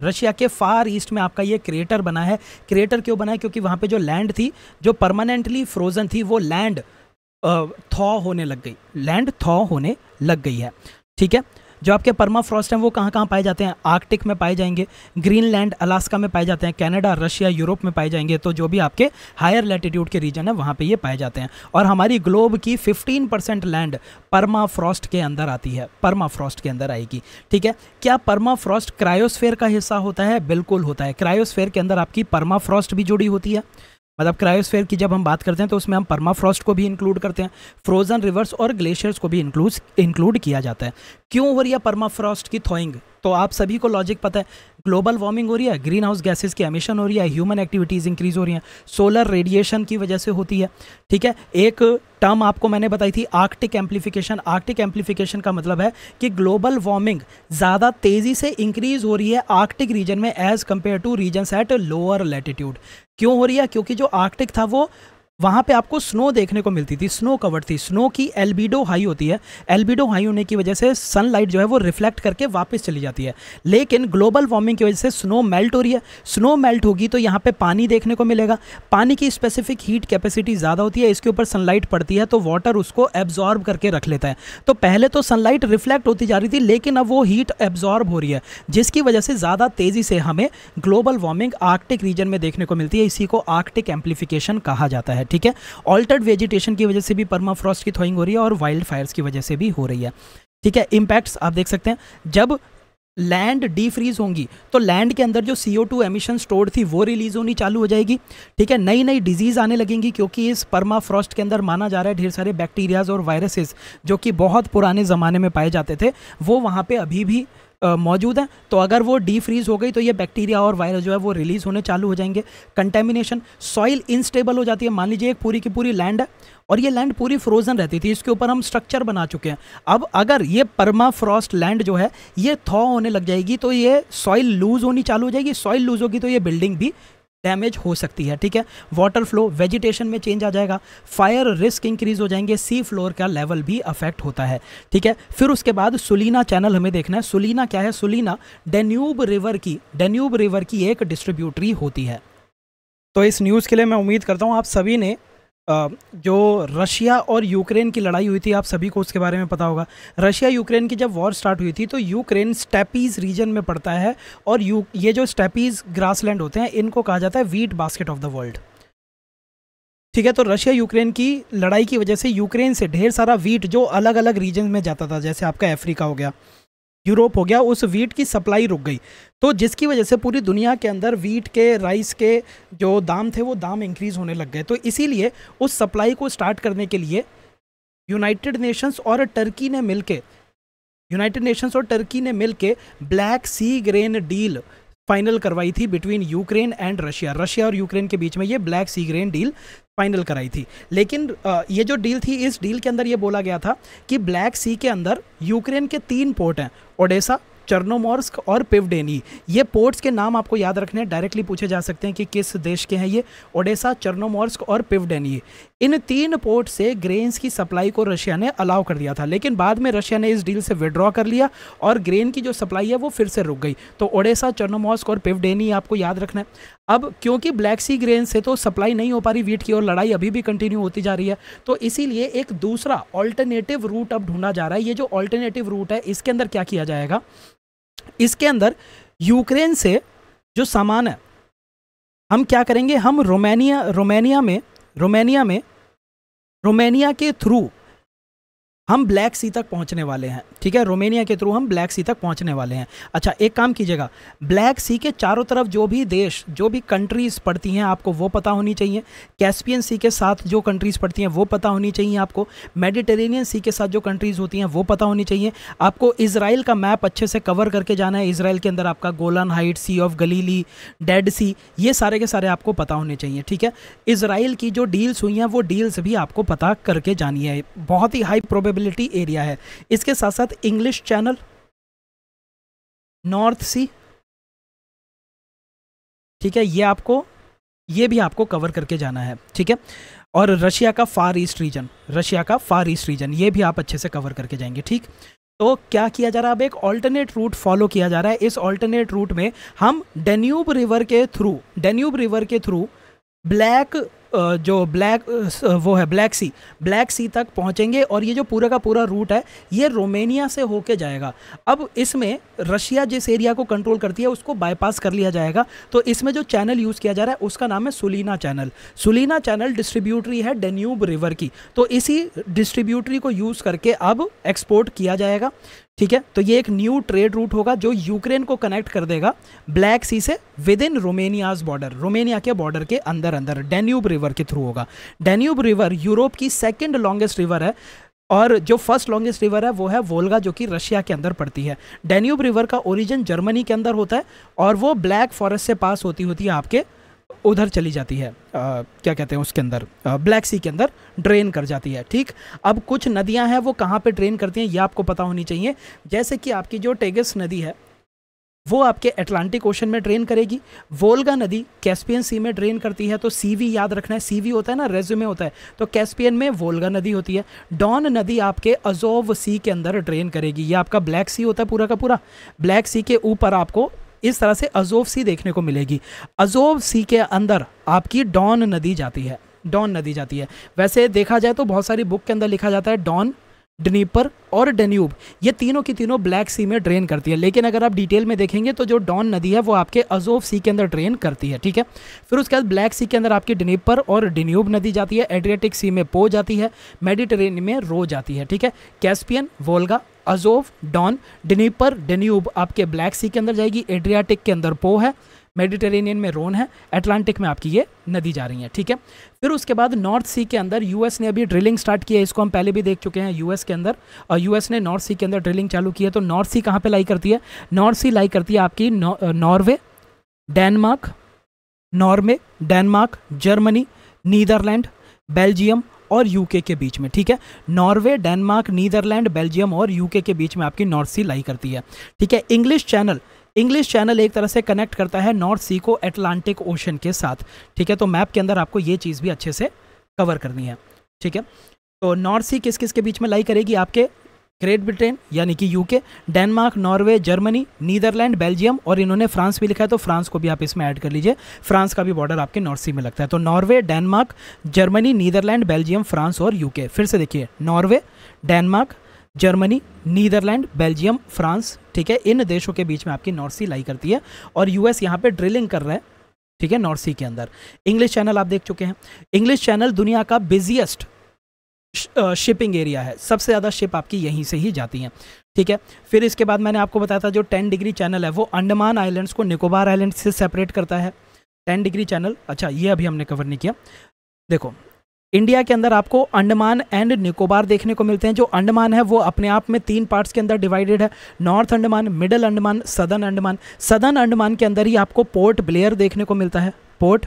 रशिया के फार ईस्ट में आपका ये क्रेटर बना है क्रेटर क्यों बना है क्योंकि वहाँ पे जो लैंड थी जो परमानेंटली फ्रोजन थी वो लैंड थॉ होने लग गई लैंड थॉ होने लग गई है ठीक है जो आपके परमा फ्रॉस्ट हैं वो कहाँ कहाँ पाए जाते हैं आर्कटिक में पाए जाएंगे ग्रीनलैंड अलास्का में पाए जाते हैं कनाडा रशिया यूरोप में पाए जाएंगे तो जो भी आपके हायर लेटीट्यूड के रीजन है वहाँ पर ये पाए जाते हैं और हमारी ग्लोब की फिफ्टीन लैंड परमा के अंदर आती है परमा के अंदर आएगी ठीक है क्या परमा फ्रॉस्ट क्रायोस्फेयर का हिस्सा होता है बिल्कुल होता है क्रायोस्फेयर के अंदर आपकी परमा भी जुड़ी होती है मतलब क्रायोस्फेयर की जब हम बात करते हैं तो उसमें हम परमाफ्रॉस्ट को भी इंक्लूड करते हैं फ्रोजन रिवर्स और ग्लेशियर्स को भी इंक्लूड इंक्लूड किया जाता है क्यों हो रही है परमाफ्रॉस्ट की थॉइंग तो आप सभी को लॉजिक पता है ग्लोबल वार्मिंग हो रही है ग्रीन हाउस गैसेज की एमिशन हो रही है ह्यूमन एक्टिविटीज़ इंक्रीज हो रही हैं सोलर रेडिएशन की वजह से होती है ठीक है एक टर्म आपको मैंने बताई थी आर्कटिक एम्पलीफिकेशन आर्कटिक एम्पलीफिकेशन का मतलब है कि ग्लोबल वार्मिंग ज़्यादा तेज़ी से इंक्रीज हो रही है आर्कटिक रीजन में as compare to region at lower latitude क्यों हो रही है क्योंकि जो आर्कटिक था वो वहाँ पे आपको स्नो देखने को मिलती थी स्नो कवर थी स्नो की एल्बिडो हाई होती है एल्बिडो हाई होने की वजह से सनलाइट जो है वो रिफ्लेक्ट करके वापस चली जाती है लेकिन ग्लोबल वार्मिंग की वजह से स्नो मेल्ट हो रही है स्नो मेल्ट होगी तो यहाँ पे पानी देखने को मिलेगा पानी की स्पेसिफिक हीट कैपेसिटी ज़्यादा होती है इसके ऊपर सनलाइट पड़ती है तो वाटर उसको एब्जॉर्ब करके रख लेता है तो पहले तो सनलाइट रिफ्लेक्ट होती जा रही थी लेकिन अब वो हीट एब्जॉर्ब हो रही है जिसकी वजह से ज़्यादा तेज़ी से हमें ग्लोबल वार्मिंग आर्कटिक रीजन में देखने को मिलती है इसी को आर्कटिक एम्पलीफिकेशन कहा जाता है ठीक है ऑल्टर्ड वेजिटेशन की वजह से भी परमाफ्रॉस्ट की थोइंग हो रही है और वाइल्ड फायर्स की वजह से भी हो रही है ठीक है इम्पैक्ट्स आप देख सकते हैं जब लैंड डी होंगी तो लैंड के अंदर जो C O two emission store थी वो रिलीज होनी चालू हो जाएगी ठीक है नई नई डिजीज़ आने लगेंगी क्योंकि इस परमा फ्रॉस्ट के अंदर माना जा रहा है ढेर सारे बैक्टीरियाज और वायरसेस जो कि बहुत पुराने ज़माने में पाए जाते थे वो वहाँ पे अभी भी मौजूद हैं तो अगर वो डी फ्रीज हो गई तो ये बैक्टीरिया और वायरस जो है वो रिलीज़ होने चालू हो जाएंगे कंटेमिनेशन सॉइल इनस्टेबल हो जाती है मान लीजिए एक पूरी की पूरी लैंड है और ये लैंड पूरी फ्रोजन रहती थी इसके ऊपर हम स्ट्रक्चर बना चुके हैं अब अगर ये परमा फ्रॉस्ट लैंड जो है ये थॉ होने लग जाएगी तो ये सॉइल लूज़ होनी चालू हो जाएगी सॉइल लूज़ होगी तो ये बिल्डिंग भी डैमेज हो सकती है ठीक है वाटर फ्लो वेजिटेशन में चेंज आ जाएगा फायर रिस्क इंक्रीज हो जाएंगे सी फ्लोर का लेवल भी अफेक्ट होता है ठीक है फिर उसके बाद सुलीना चैनल हमें देखना है सुलीना क्या है सुलीना डेन्यूब रिवर की डेन्यूब रिवर की एक डिस्ट्रीब्यूटरी होती है तो इस न्यूज़ के लिए मैं उम्मीद करता हूँ आप सभी ने जो रशिया और यूक्रेन की लड़ाई हुई थी आप सभी को उसके बारे में पता होगा रशिया यूक्रेन की जब वॉर स्टार्ट हुई थी तो यूक्रेन स्टेपीज़ रीजन में पड़ता है और यू ये जो स्टेपीज़ ग्रासलैंड होते हैं इनको कहा जाता है wheat basket of the world ठीक है तो रशिया यूक्रेन की लड़ाई की वजह से यूक्रेन से ढेर सारा वीट जो अलग अलग रीजन में जाता था जैसे आपका अफ्रीका हो गया यूरोप हो गया उस वीट की सप्लाई रुक गई तो जिसकी वजह से पूरी दुनिया के अंदर वीट के राइस के जो दाम थे वो दाम इंक्रीज़ होने लग गए तो इसीलिए उस सप्लाई को स्टार्ट करने के लिए यूनाइटेड नेशंस और टर्की ने मिलके यूनाइटेड नेशंस और टर्की ने मिलके Black Sea grain deal final करवाई थी between Ukraine and Russia Russia और यूक्रेन के बीच में ये Black Sea grain deal final कराई थी लेकिन ये जो डील थी इस डील के अंदर ये बोला गया था कि ब्लैक सी के अंदर यूक्रेन के तीन पोर्ट हैं ओडेसा चर्नोमोर्स्क और पिवडेनी ये पोर्ट्स के नाम आपको याद रखने हैं डायरेक्टली पूछे जा सकते हैं कि किस देश के हैं ये ओडेसा चर्नोमोर्स्क और पिवडेनी इन तीन पोर्ट से ग्रेन्स की सप्लाई को रशिया ने अलाउ कर दिया था लेकिन बाद में रशिया ने इस डील से विड्रॉ कर लिया और ग्रेन की जो सप्लाई है वो फिर से रुक गई तो ओडेसा चर्नोमोस्क और पिवडेनी आपको याद रखना है अब क्योंकि ब्लैक सी ग्रेन से तो सप्लाई नहीं हो पा रही वीट की और लड़ाई अभी भी कंटिन्यू होती जा रही है तो इसीलिए एक दूसरा ऑल्टरनेटिव रूट अब ढूंढा जा रहा है ये जो ऑल्टरनेटिव रूट है इसके अंदर क्या किया जाएगा इसके अंदर यूक्रेन से जो सामान है हम क्या करेंगे हम रोमानिया रोमानिया में रोमानिया में रोमानिया के थ्रू हम ब्लैक सी तक पहुंचने वाले हैं ठीक है रोमेनिया के थ्रू हम ब्लैक सी तक पहुँचने वाले हैं अच्छा एक काम कीजिएगा ब्लैक सी के चारों तरफ जो भी देश जो भी कंट्रीज़ पड़ती हैं आपको वो पता होनी चाहिए कैस्पियन सी के साथ जो कंट्रीज़ पड़ती हैं वो पता होनी चाहिए आपको मेडिटेरेनियन सी के साथ जो कंट्रीज़ होती हैं वो पता होनी चाहिए आपको इसराइल का मैप अच्छे से कवर करके जाना है इसराइल के अंदर आपका Golan height sea of Galilee Dead Sea ये सारे के सारे आपको पता होने चाहिए ठीक है इसराइल की जो डील्स हुई हैं वो डील्स भी आपको पता करके जानी है बहुत ही हाई प्रोबेबिलिटी एरिया है इसके साथ साथ साथ इंग्लिश चैनल नॉर्थ सी ठीक है ये आपको ये भी आपको कवर करके जाना है ठीक है और रशिया का फार ईस्ट रीजन रशिया का फार ईस्ट रीजन ये भी आप अच्छे से कवर करके जाएंगे ठीक तो क्या किया जा रहा है अब एक ऑल्टरनेट रूट फॉलो किया जा रहा है इस ऑल्टरनेट रूट में हम डेन्यूब रिवर के थ्रू डेन्यूब रिवर के थ्रू ब्लैक जो ब्लैक वो है ब्लैक सी ब्लैक सी तक पहुँचेंगे और ये जो पूरा का पूरा रूट है ये रोमेनिया से होके जाएगा अब इसमें रशिया जिस एरिया को कंट्रोल करती है उसको बाईपास कर लिया जाएगा तो इसमें जो चैनल यूज़ किया जा रहा है उसका नाम है Sulina channel Sulina channel distributary है डेन्यूब रिवर की तो इसी डिस्ट्रीब्यूटरी को यूज़ करके अब एक्सपोर्ट किया जाएगा ठीक है तो ये एक न्यू ट्रेड रूट होगा जो यूक्रेन को कनेक्ट कर देगा ब्लैक सी से within Romania's border Romania के बॉर्डर के अंदर अंदर डेन्यूब रिवर के थ्रू होगा डेन्यूब रिवर यूरोप की सेकेंड लॉन्गेस्ट रिवर है और जो फर्स्ट लॉन्गेस्ट रिवर है वो है वोल्गा जो कि रशिया के अंदर पड़ती है डेन्यूब रिवर का ओरिजिन जर्मनी के अंदर होता है और वो ब्लैक फॉरेस्ट से पास होती होती है आपके उधर चली जाती है आ, क्या कहते हैं उसके अंदर आ, ब्लैक सी के अंदर ड्रेन कर जाती है ठीक अब कुछ नदियां हैं वो कहाँ पे ड्रेन करती हैं ये आपको पता होनी चाहिए जैसे कि आपकी जो टेगस नदी है वो आपके अटलांटिक ओशन में ड्रेन करेगी वोल्गा नदी कैस्पियन सी में ड्रेन करती है तो सीवी याद रखना है सीवी होता है ना रेज्यूमे होता है तो कैस्पियन में वोल्गा नदी होती है डॉन नदी आपके अजोव सी के अंदर ड्रेन करेगी ये आपका ब्लैक सी होता है पूरा का पूरा ब्लैक सी के ऊपर आपको इस तरह से अजोव सी देखने को मिलेगी अजोव सी के अंदर आपकी डॉन नदी जाती है डॉन नदी जाती है वैसे देखा जाए तो बहुत सारी बुक के अंदर लिखा जाता है डॉन डनीपर और डेन्यूब ये तीनों की तीनों ब्लैक सी में ड्रेन करती है लेकिन अगर आप डिटेल में देखेंगे तो जो डॉन नदी है वो आपके अजोव सी के अंदर ड्रेन करती है ठीक है फिर उसके बाद ब्लैक सी के अंदर आपकी डनीपर और डेन्यूब नदी जाती है एड्रियाटिक सी में पो जाती है मेडिटेन में रो जाती है ठीक है Caspian Volga Azov Don Dnieper Danube आपके ब्लैक सी के अंदर जाएगी एड्रियाटिक के अंदर पो है मेडिटेरेनियन में रोन है अटलांटिक में आपकी ये नदी जा रही है ठीक है फिर उसके बाद नॉर्थ सी के अंदर यूएस ने अभी ड्रिलिंग स्टार्ट किया है इसको हम पहले भी देख चुके हैं यूएस के अंदर और यूएस ने नॉर्थ सी के अंदर ड्रिलिंग चालू की है तो नॉर्थ सी कहाँ पर लाई करती है नॉर्थ सी लाई करती है आपकी Norway Denmark Norway Denmark Germany Netherland Belgium और यूके के बीच में ठीक है नॉर्वे डेनमार्क नीदरलैंड बेल्जियम और यूके के बीच में आपकी नॉर्थ सी लाई करती है ठीक है इंग्लिश चैनल इंग्लिश चैनल एक तरह से कनेक्ट करता है नॉर्थ सी को एटलांटिक ओशन के साथ ठीक है तो मैप के अंदर आपको ये चीज़ भी अच्छे से कवर करनी है ठीक है तो नॉर्थ सी किस किस के बीच में लाई करेगी आपके ग्रेट ब्रिटेन यानी कि UK Denmark Norway Germany Netherland Belgium और इन्होंने फ्रांस भी लिखा है तो फ्रांस को भी आप इसमें ऐड कर लीजिए फ्रांस का भी बॉर्डर आपके नॉर्थ सी में लगता है तो Norway Denmark Germany Netherland Belgium France और यूके फिर से देखिए Norway Denmark Germany Netherland Belgium France ठीक है इन देशों के बीच में आपकी नॉर्थ सी लाई करती है और यूएस यहाँ पे ड्रिलिंग कर रहा है ठीक है नॉर्थ सी के अंदर इंग्लिश चैनल आप देख चुके हैं इंग्लिश चैनल दुनिया का बिजिएस्ट शिपिंग एरिया है सबसे ज़्यादा शिप आपकी यहीं से ही जाती हैं ठीक है फिर इसके बाद मैंने आपको बताया था जो टेन डिग्री चैनल है वो अंडमान आइलैंड्स को निकोबार आइलैंड से सेपरेट करता है टेन डिग्री चैनल अच्छा ये अभी हमने कवर नहीं किया देखो इंडिया के अंदर आपको अंडमान एंड निकोबार देखने को मिलते हैं जो अंडमान है वो अपने आप में तीन पार्ट्स के अंदर डिवाइडेड है north Andaman middle Andaman southern Andaman southern Andaman के अंदर ही आपको पोर्ट ब्लेयर देखने को मिलता है पोर्ट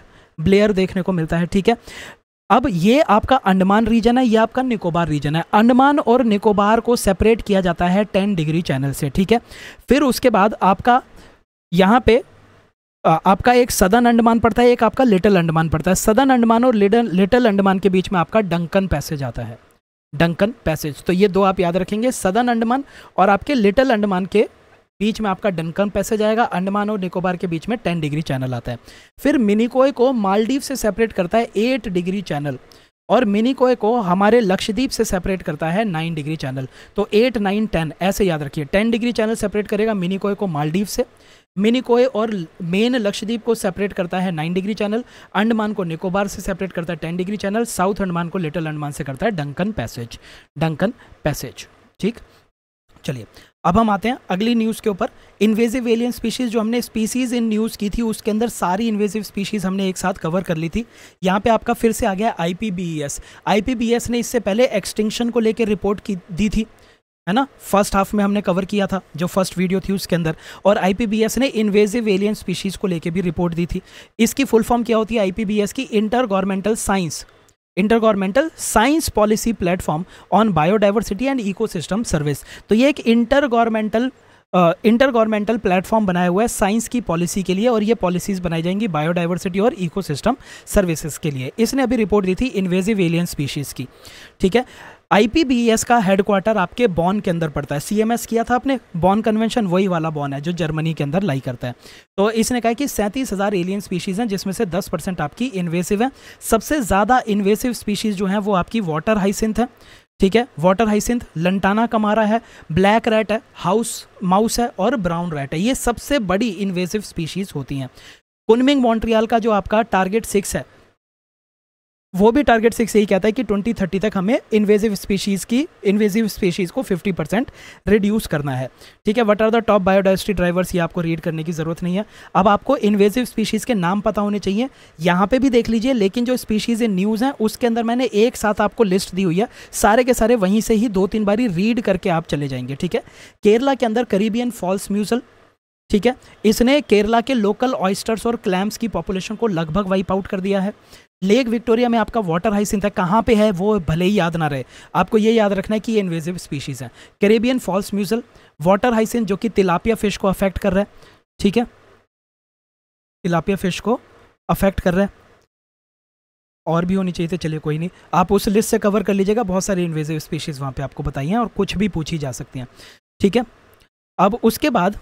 ब्लेयर देखने को मिलता है ठीक है अब ये आपका अंडमान रीजन है ये आपका निकोबार रीजन है अंडमान और निकोबार को सेपरेट किया जाता है टेन डिग्री चैनल से ठीक है फिर उसके बाद आपका यहाँ पे आपका एक सदन अंडमान पड़ता है एक आपका लिटिल अंडमान पड़ता है सदन अंडमान और लिटल लिटिल अंडमान के बीच में आपका डंकन पैसेज आता है डंकन पैसेज तो ये दो आप याद रखेंगे सदन अंडमान और आपके लिटिल अंडमान के बीच में आपका डंकन पैसेज आएगा अंडमान और निकोबार के बीच में टेन डिग्री चैनल आता है फिर मिनिकोय को मालदीव से सेपरेट करता है एट डिग्री चैनल और मिनिकोय को हमारे लक्षद्वीप से सेपरेट करता है नाइन डिग्री चैनल तो एट नाइन टेन ऐसे याद रखिए टेन डिग्री चैनल सेपरेट करेगा मिनिकोय को मालदीव से मिनिकोय और मेन लक्षद्वीप को सेपरेट करता है नाइन डिग्री चैनल अंडमान को निकोबार से सेपरेट करता है ten degree channel south Andaman को लिटिल अंडमान से करता है डंकन पैसेज डंकन पैसेज ठीक चलिए अब हम आते हैं अगली न्यूज़ के ऊपर इन्वेजिव एलियन स्पीशीज़ जो हमने स्पीसीज़ इन न्यूज़ की थी उसके अंदर सारी इन्वेजिव स्पीशीज़ हमने एक साथ कवर कर ली थी यहाँ पे आपका फिर से आ गया I P B S I P B S ने इससे पहले एक्सटिंक्शन को लेकर रिपोर्ट की दी थी है ना फर्स्ट हाफ में हमने कवर किया था जो फर्स्ट वीडियो थी उसके अंदर और आईपीबीएस ने इन्वेजिव एलियन स्पीशीज़ को लेकर भी रिपोर्ट दी थी इसकी फुल फॉर्म क्या होती है आईपीबीएस की intergovernmental science governmental science policy platform on biodiversity and system service तो ये एक गवर्नमेंटल इंटर गवर्नमेंटल प्लेटफॉर्म बनाया हुआ है साइंस की पॉलिसी के लिए और ये पॉलिसीज बनाई जाएंगी बायोडाइवर्सिटी और इकोसिस्टम सर्विसेज के लिए इसने अभी रिपोर्ट दी थी इन्वेजिव एलियन स्पीशीज़ की ठीक है आईपीबीएस का हेडक्वार्टर आपके बॉन के अंदर पड़ता है सीएमएस किया था आपने बॉन कन्वेंशन वही वाला बॉन है जो जर्मनी के अंदर लाई करता है तो इसने कहा कि सैंतीस हज़ार एलियन स्पीशीज़ हैं जिसमें से दस परसेंट आपकी इन्वेसिव है सबसे ज़्यादा इन्वेसिव स्पीशीज़ जो है वो आपकी वाटर हाइसिंथ है ठीक है वाटर हाइसिंथ लंटाना कमारा है ब्लैक रैट है हाउस माउस है और ब्राउन रैट है ये सबसे बड़ी इन्वेसिव स्पीशीज़ होती हैं कुनमिंग मॉन्ट्रियाल का जो आपका टारगेट सिक्स है वो भी टारगेट सिक्स यही कहता है कि ट्वेंटी थर्टी तक हमें इन्वेजिव स्पीशीज़ की इन्वेजिव स्पीशीज़ को फिफ्टी परसेंट रिड्यूस करना है ठीक है what are the top biodiversity drivers ये आपको रीड करने की ज़रूरत नहीं है अब आपको इन्वेजिव स्पीशीज़ के नाम पता होने चाहिए यहाँ पे भी देख लीजिए लेकिन जो स्पीशीज़ इन न्यूज़ हैं उसके अंदर मैंने एक साथ आपको लिस्ट दी हुई है सारे के सारे वहीं से ही दो तीन बारी रीड करके आप चले जाएंगे ठीक है केरला के अंदर करीबियन फॉल्स म्यूजल ठीक है इसने केरला के लोकल ऑयस्टर्स और क्लैम्स की पॉपुलेशन को लगभग वाइप आउट कर दिया है लेक विक्टोरिया में आपका वाटर सिंथ है कहाँ पे है वो भले ही याद ना रहे आपको ये याद रखना है कि ये इन्वेजिव स्पीशीज़ है Caribbean false mussel water hyacinth जो कि तिलापिया फिश को अफेक्ट कर रहा है ठीक है तिलापिया फिश को अफेक्ट कर रहा है और भी होनी चाहिए थे तो चलिए कोई नहीं आप उस लिस्ट से कवर कर लीजिएगा बहुत सारी इन्वेजिव स्पीशीज़ वहाँ पर आपको बताई हैं और कुछ भी पूछी जा सकती हैं ठीक है अब उसके बाद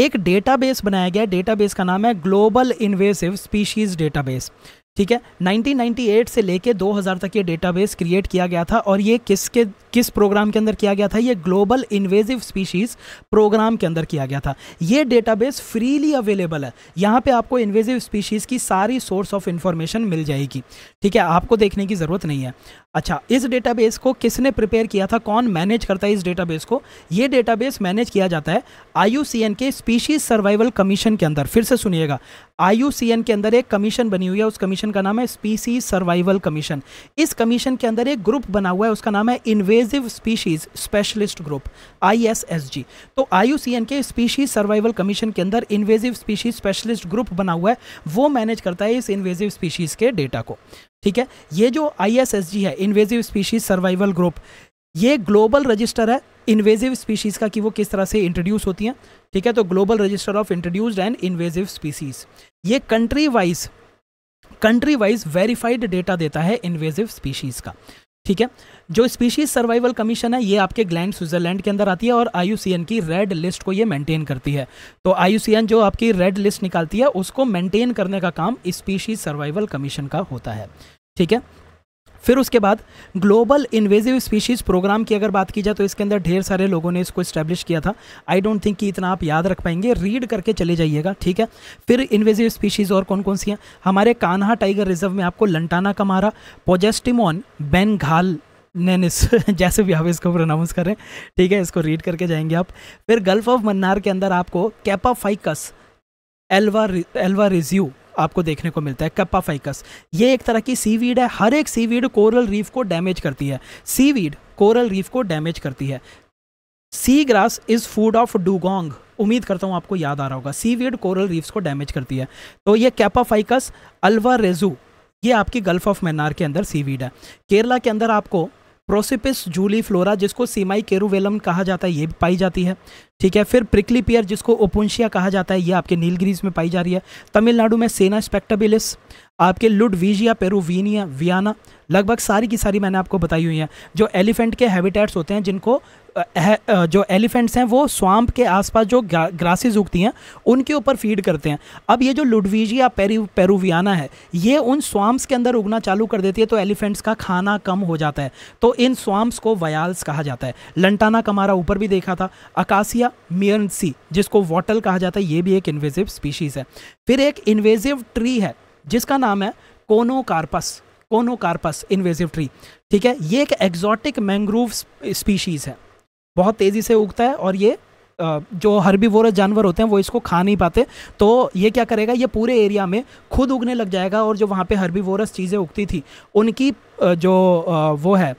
एक डेटाबेस बनाया गया डेटाबेस का नाम है ग्लोबल इन्वेसिव स्पीशीज़ डेटाबेस ठीक है 1998 से लेके 2000 तक ये डेटाबेस क्रिएट किया गया था और ये किसके किस प्रोग्राम के अंदर किया गया था ये ग्लोबल इन्वेजिव स्पीशीज प्रोग्राम के अंदर किया गया था ये डेटाबेस फ्रीली अवेलेबल है यहाँ पे आपको इन्वेजिव स्पीशीज़ की सारी सोर्स ऑफ इन्फॉर्मेशन मिल जाएगी ठीक है आपको देखने की ज़रूरत नहीं है अच्छा इस डेटाबेस को किसने प्रिपेयर किया था कौन मैनेज करता है इस डेटाबेस को ये डेटाबेस मैनेज किया जाता है आई के स्पीशीज सर्वाइवल कमीशन के अंदर फिर से सुनिएगा आई के अंदर एक कमीशन बनी हुई है उस कमीशन का नाम है स्पीसीज सर्वाइवल कमीशन इस कमीशन के अंदर एक ग्रुप बना हुआ है उसका नाम है इन्वेज invasive species specialist group ISSG तो आईयूसीएन के स्पीशीज सर्वाइवल कमीशन के अंदर इन्वेजिव स्पीशीज स्पेशलिस्ट ग्रुप बना हुआ है वो मैनेज करता है इस इन्वेजिव स्पीशीज़ के डेटा को ठीक है ये जो आईएसएसजी है इन्वेजिव स्पीशीज सर्वाइवल ग्रुप ये ग्लोबल रजिस्टर है इन्वेजिव स्पीशीज का कि वो किस तरह से इंट्रोड्यूस होती हैं ठीक है तो global register of introduced and invasive species ये country wise country wise verified data देता है इन्वेजिव स्पीशीज का ठीक है जो स्पीशीज सर्वाइवल कमीशन है ये आपके ग्लैंड स्विट्जरलैंड के अंदर आती है और आई की रेड लिस्ट को ये मेंटेन करती है तो आई जो आपकी रेड लिस्ट निकालती है उसको मेंटेन करने का काम स्पीशीज सर्वाइवल कमीशन का होता है ठीक है फिर उसके बाद ग्लोबल इन्वेजिव स्पीशीज़ प्रोग्राम की अगर बात की जाए तो इसके अंदर ढेर सारे लोगों ने इसको इस्टेब्लिश किया था आई डोंट थिंक कि इतना आप याद रख पाएंगे रीड करके चले जाइएगा ठीक है फिर इन्वेजिव स्पीशीज़ और कौन कौन सी हैं हमारे कान्हा टाइगर रिजर्व में आपको लंटाना कमारा पोजेस्टिमोन बेनघाल नेनिस जैसे भी आप इसको प्रोनाउंस करें ठीक है इसको रीड करके जाएंगे आप फिर गल्फ ऑफ मन्नार के अंदर आपको कैपाफाइकस एल्वा एल्वा रिज्यू आपको देखने को मिलता है कप्पाफाइकस ये एक तरह की सीवीड है हर एक सीवीड कोरल रीफ को डैमेज करती है सीवीड कोरल रीफ को डैमेज करती है sea grass is food of dugong उम्मीद करता हूँ आपको याद आ रहा होगा सीवीड कोरल रीफ्स को डैमेज करती है तो ये कैपाफाइकस अल्वा रेजू ये आपकी गल्फ ऑफ मैनार के अंदर सीवीड है केरला के अंदर आपको प्रोसिपिस जूली फ्लोरा जिसको सीमाई केरुवेलम कहा जाता है ये भी पाई जाती है ठीक है फिर प्रिकली पियर जिसको ओपुंशिया कहा जाता है ये आपके नीलगिरीज में पाई जा रही है तमिलनाडु में सेना स्पेक्टाबिलिस आपके लुडवीजिया पेरूवीनिया वियाना लगभग सारी की सारी मैंने आपको बताई हुई हैं जो एलिफेंट के हैबिटेट्स होते हैं जिनको जो एलिफेंट्स हैं वो स्वाम्प के आसपास जो ग्रासेस उगती हैं उनके ऊपर फीड करते हैं अब ये जो लुडवीजिया पेरू पेरूवियाना है ये उन स्वाम्प्स के अंदर उगना चालू कर देती है तो एलिफेंट्स का खाना कम हो जाता है तो इन स्वाम्प्स को वयाल्स कहा जाता है लंटाना का हमारा ऊपर भी देखा था अकासिया मियनसी जिसको वॉटल कहा जाता है ये भी एक इन्वेजिव स्पीशीज़ है फिर एक इन्वेजिव ट्री है जिसका नाम है कोनोकार्पस कोनोकार्पस इन्वेजिव ट्री ठीक है ये एक एग्जॉटिक मैंग्रोव स्पीशीज़ है बहुत तेज़ी से उगता है और ये जो हर्बीवोरस जानवर होते हैं वो इसको खा नहीं पाते तो ये क्या करेगा ये पूरे एरिया में खुद उगने लग जाएगा और जो वहाँ पे हर्बीवोरस चीज़ें उगती थी उनकी जो वो है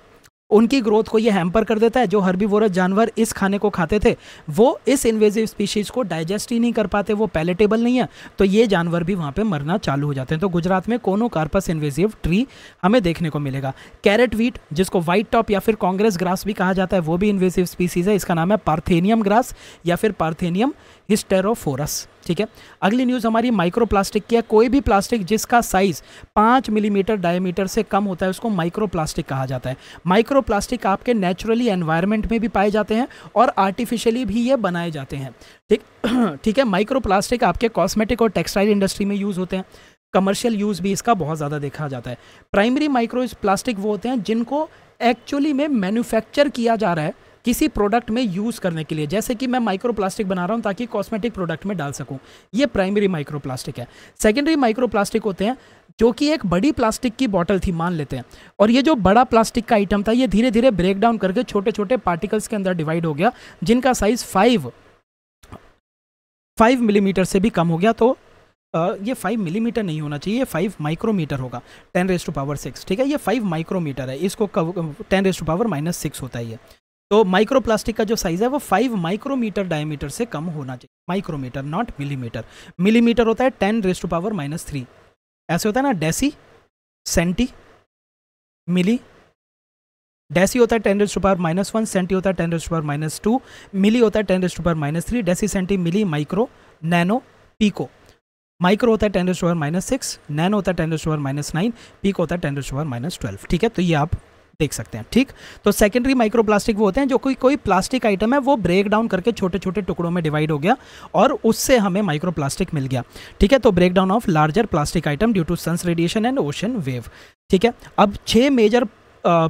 उनकी ग्रोथ को ये हैम्पर कर देता है जो हर्बीवोरस जानवर इस खाने को खाते थे वो इस इन्वेजिव स्पीशीज़ को डाइजेस्ट ही नहीं कर पाते वो पैलेटेबल नहीं है तो ये जानवर भी वहाँ पे मरना चालू हो जाते हैं तो गुजरात में कोनो कार्पस इन्वेजिव ट्री हमें देखने को मिलेगा कैरेट वीट जिसको वाइट टॉप या फिर कांग्रेस ग्रास भी कहा जाता है वो भी इन्वेजिव स्पीसीज़ है इसका नाम है पार्थेनियम ग्रास या फिर पार्थेनियम हिस्टेरोफोरस ठीक है अगली न्यूज़ हमारी माइक्रोप्लास्टिक की है कोई भी प्लास्टिक जिसका साइज़ पाँच मिलीमीटर डायमीटर से कम होता है उसको माइक्रोप्लास्टिक कहा जाता है माइक्रोप्लास्टिक आपके नेचुरली एनवायरनमेंट में भी पाए जाते हैं और आर्टिफिशियली भी ये बनाए जाते हैं ठीक ठीक है माइक्रोप्लास्टिक आपके कॉस्मेटिक और टेक्सटाइल इंडस्ट्री में यूज़ होते हैं कमर्शियल यूज़ भी इसका बहुत ज़्यादा देखा जाता है प्राइमरी माइक्रो प्लास्टिक वो होते हैं जिनको एक्चुअली में मैन्युफैक्चर किया जा रहा है किसी प्रोडक्ट में यूज़ करने के लिए जैसे कि मैं माइक्रोप्लास्टिक बना रहा हूँ ताकि कॉस्मेटिक प्रोडक्ट में डाल सकूँ ये प्राइमरी माइक्रोप्लास्टिक है सेकेंडरी माइक्रोप्लास्टिक होते हैं जो कि एक बड़ी प्लास्टिक की बॉटल थी मान लेते हैं और ये जो बड़ा प्लास्टिक का आइटम था ये धीरे धीरे ब्रेक डाउन करके छोटे छोटे पार्टिकल्स के अंदर डिवाइड हो गया जिनका साइज़ फाइव फाइव मिलीमीटर से भी कम हो गया तो आ, ये फाइव मिलीमीटर नहीं होना चाहिए ये फाइव माइक्रोमीटर होगा ten raise to power six ठीक है ये फाइव माइक्रोमीटर है इसको ten raise to power minus six होता है ये तो माइक्रोप्लास्टिक का जो साइज़ है वो फाइव माइक्रोमीटर डायमीटर से कम होना चाहिए माइक्रोमीटर नॉट मिलीमीटर मिलीमीटर होता है ten raise to power minus three ऐसे होता है ना डेसी सेंटी मिली डेसी होता है ten raise to power minus one centi होता है ten raise to power minus two milli होता है ten raise to power minus three deci centi milli micro nano pico micro होता है ten raise to power minus six nano होता है ten raise to power minus nine pico होता है ten raise to power minus twelve ठीक है तो ये आप देख सकते हैं ठीक तो सेकेंडरी माइक्रोप्लास्टिक वो होते हैं जो कोई कोई प्लास्टिक आइटम है वो ब्रेक डाउन करके छोटे छोटे टुकड़ों में डिवाइड हो गया और उससे हमें माइक्रोप्लास्टिक मिल गया ठीक है तो break down of larger plastic item due to sun's radiation and ocean wave ठीक है अब छह मेजर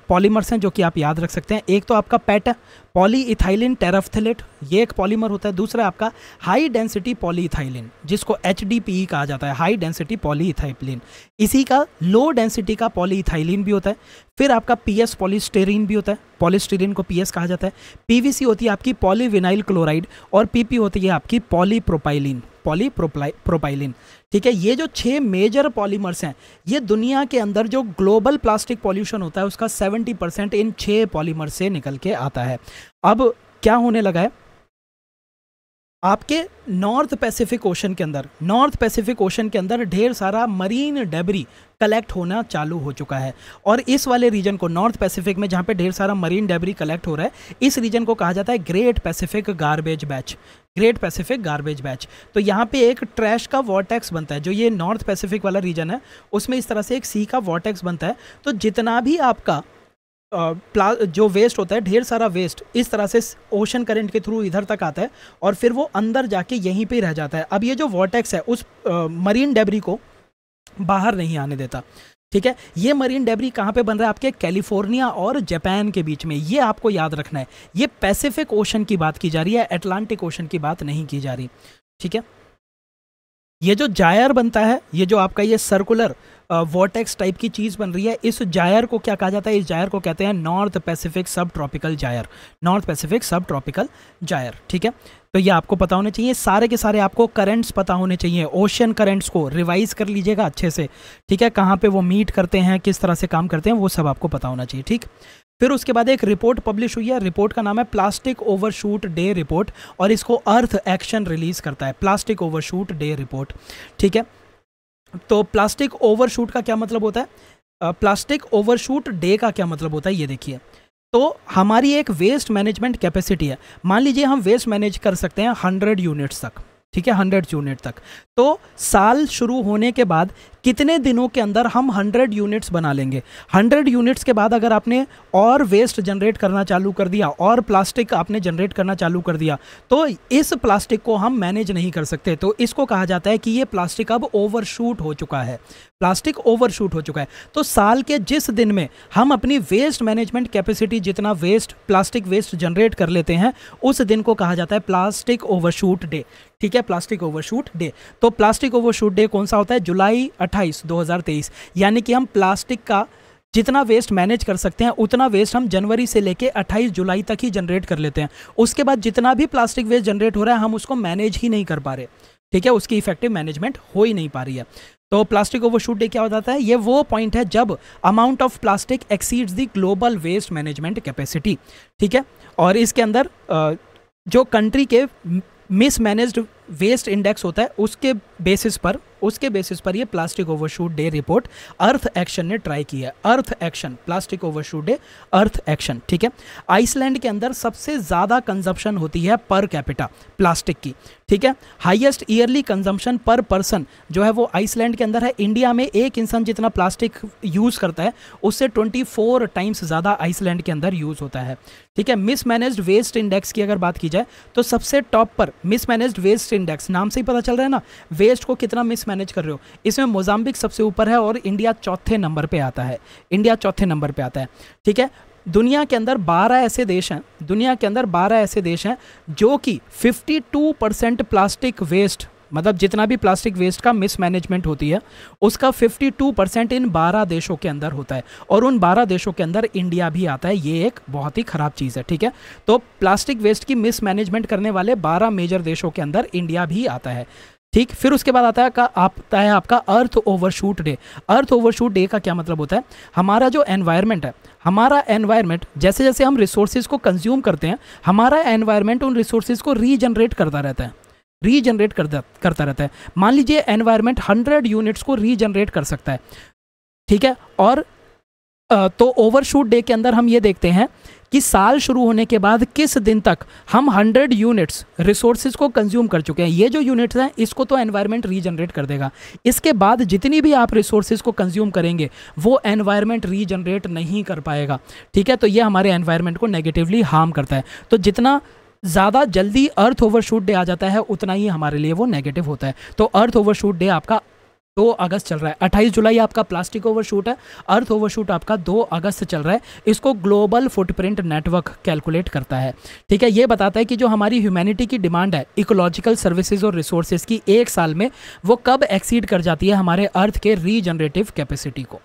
पॉलीमर्स हैं जो कि आप याद रख सकते हैं एक तो आपका पैट पॉली इथाइलिन टेराफ्थिलेट ये एक पॉलीमर होता है दूसरा आपका हाई डेंसिटी पॉली इथाइलिन जिसको एच e कहा जाता है हाई डेंसिटी पॉली इथाइलिन इसी का लो डेंसिटी का पॉली इथाइलिन भी होता है फिर आपका पी एस पॉलिस्टेरिन भी होता है पॉलीस्टेरिन को पी एस कहा जाता है पी होती है आपकी पॉलीविनाइल क्लोराइड और पी होती है आपकी पॉलीप्रोपाइलिन प्रोपाइलिन ठीक है ये जो छह मेजर पॉलीमर्स हैं ये दुनिया के अंदर जो ग्लोबल प्लास्टिक पॉल्यूशन होता है उसका 70 परसेंट इन छह पॉलीमर से निकल के आता है अब क्या होने लगा है आपके नॉर्थ पैसिफिक ओशन के अंदर नॉर्थ पैसिफिक ओशन के अंदर ढेर सारा मरीन डेबरी कलेक्ट होना चालू हो चुका है और इस वाले रीजन को नॉर्थ पैसिफिक में जहाँ पे ढेर सारा मरीन डेबरी कलेक्ट हो रहा है इस रीजन को कहा जाता है Great Pacific Garbage Patch Great Pacific Garbage Patch तो यहाँ पे एक ट्रैश का वॉटैक्स बनता है जो ये नॉर्थ पैसिफिक वाला रीजन है उसमें इस तरह से एक सी का वॉटैक्स बनता है तो जितना भी आपका प्ला जो वेस्ट होता है ढेर सारा वेस्ट इस तरह से ओशन करंट के थ्रू इधर तक आता है और फिर वो अंदर जाके यहीं पे रह जाता है अब ये जो वॉटेक्स है उस मरीन डेबरी को बाहर नहीं आने देता ठीक है ये मरीन डेबरी कहाँ पे बन रहा है आपके कैलिफोर्निया और जापान के बीच में ये आपको याद रखना है ये पैसिफिक ओशन की बात की जा रही है एटलांटिक ओशन की बात नहीं की जा रही ठीक है ये जो जायर बनता है ये जो आपका ये सर्कुलर वॉटेक्स टाइप की चीज़ बन रही है इस जायर को क्या कहा जाता है इस जायर को कहते हैं North Pacific subtropical gyre North Pacific subtropical gyre ठीक है तो ये आपको पता होने चाहिए सारे के सारे आपको करंट्स पता होने चाहिए ओशियन करंट्स को रिवाइज कर लीजिएगा अच्छे से ठीक है कहाँ पे वो मीट करते हैं किस तरह से काम करते हैं वो सब आपको पता होना चाहिए ठीक फिर उसके बाद एक रिपोर्ट पब्लिश हुई है रिपोर्ट का नाम है प्लास्टिक ओवरशूट डे रिपोर्ट और इसको अर्थ एक्शन रिलीज़ करता है प्लास्टिक ओवरशूट डे रिपोर्ट ठीक है तो प्लास्टिक ओवरशूट का क्या मतलब होता है प्लास्टिक ओवरशूट डे का क्या मतलब होता है ये देखिए तो हमारी एक वेस्ट मैनेजमेंट कैपेसिटी है मान लीजिए हम वेस्ट मैनेज कर सकते हैं हंड्रेड यूनिट्स तक ठीक है हंड्रेड यूनिट तक तो साल शुरू होने के बाद कितने दिनों के अंदर हम हंड्रेड यूनिट्स बना लेंगे हंड्रेड यूनिट्स के बाद अगर आपने और वेस्ट जनरेट करना चालू कर दिया और प्लास्टिक आपने जनरेट करना चालू कर दिया तो इस प्लास्टिक को हम मैनेज नहीं कर सकते तो इसको कहा जाता है कि ये प्लास्टिक अब ओवरशूट हो चुका है प्लास्टिक ओवरशूट हो चुका है तो साल के जिस दिन में हम अपनी वेस्ट मैनेजमेंट कैपेसिटी जितना वेस्ट प्लास्टिक वेस्ट जनरेट कर लेते हैं उस दिन को कहा जाता है प्लास्टिक ओवरशूट डे ठीक है प्लास्टिक ओवरशूट डे तो प्लास्टिक ओवरशूट डे कौन सा होता है जुलाई 28 2023 यानी कि हम प्लास्टिक का जितना वेस्ट मैनेज कर सकते हैं उतना वेस्ट हम जनवरी से लेके 28 जुलाई तक ही जनरेट कर लेते हैं उसके बाद जितना भी प्लास्टिक वेस्ट जनरेट हो रहा है हम उसको मैनेज ही नहीं कर पा रहे ठीक है उसकी इफेक्टिव मैनेजमेंट हो ही नहीं पा रही है तो प्लास्टिक ओवरशूट डे क्या हो जाता है ये वो पॉइंट है जब amount of plastic exceeds the global waste management capacity ठीक है और इसके अंदर जो कंट्री के mismanaged वेस्ट इंडेक्स होता है उसके बेसिस पर उसके बेसिस पर ये plastic overshoot day report Earth Action ने ट्राई की है Earth Action plastic overshoot day Earth Action ठीक है आइसलैंड के अंदर सबसे ज़्यादा कंजप्शन होती है पर कैपिटा प्लास्टिक की ठीक है highest yearly consumption per person जो है वो आइसलैंड के अंदर है इंडिया में एक इंसान जितना प्लास्टिक यूज़ करता है उससे ट्वेंटी टाइम्स ज़्यादा आइसलैंड के अंदर यूज़ होता है ठीक है मिसमैनेज्ड वेस्ट इंडेक्स की अगर बात की जाए तो सबसे टॉप पर मिसमैनेज्ड वेस्ट इंडेक्स नाम से ही पता चल रहा है ना वेस्ट को कितना मिसमैनेज कर रहे हो इसमें मोजाम्बिक सबसे ऊपर है और इंडिया चौथे नंबर पर आता है इंडिया चौथे नंबर पर आता है ठीक है दुनिया के अंदर 12 ऐसे देश हैं दुनिया के अंदर 12 ऐसे देश हैं जो कि 52 परसेंट प्लास्टिक वेस्ट मतलब जितना भी प्लास्टिक वेस्ट का मिसमैनेजमेंट होती है उसका 52 परसेंट इन 12 देशों के अंदर होता है और उन 12 देशों के अंदर इंडिया भी आता है ये एक बहुत ही ख़राब चीज़ है ठीक है तो प्लास्टिक वेस्ट की मिसमैनेजमेंट करने वाले 12 मेजर देशों के अंदर इंडिया भी आता है ठीक फिर उसके बाद आता है का आता है आपका Earth overshoot day Earth overshoot day का क्या मतलब होता है हमारा जो एनवायरनमेंट है हमारा एनवायरनमेंट जैसे जैसे हम रिसोर्सेज को कंज्यूम करते हैं हमारा एनवायरनमेंट उन रिसोर्सेज को रीजनरेट करता रहता है रीजनरेट कर करता रहता है मान लीजिए एनवायरनमेंट हंड्रेड यूनिट्स को रीजनरेट कर सकता है ठीक है और तो ओवरशूट डे के अंदर हम ये देखते हैं कि साल शुरू होने के बाद किस दिन तक हम 100 यूनिट्स रिसोर्सेज को कंज्यूम कर चुके हैं ये जो यूनिट्स हैं इसको तो एनवायरनमेंट रीजनरेट कर देगा इसके बाद जितनी भी आप रिसोर्सेज को कंज्यूम करेंगे वो एनवायरनमेंट रीजनरेट नहीं कर पाएगा ठीक है तो ये हमारे एनवायरनमेंट को नेगेटिवली हार्म करता है तो जितना ज़्यादा जल्दी अर्थ ओवरशूट डे आ जाता है उतना ही हमारे लिए वो नेगेटिव होता है तो अर्थ ओवरशूट डे आपका दो अगस्त चल रहा है अट्ठाईस जुलाई आपका प्लास्टिक ओवरशूट है अर्थ ओवरशूट आपका दो अगस्त चल रहा है इसको ग्लोबल फुटप्रिंट नेटवर्क कैलकुलेट करता है ठीक है ये बताता है कि जो हमारी ह्यूमैनिटी की डिमांड है इकोलॉजिकल सर्विसेज और रिसोर्सेज की एक साल में वो कब एक्सीड कर जाती है हमारे अर्थ के रीजनरेटिव कैपेसिटी को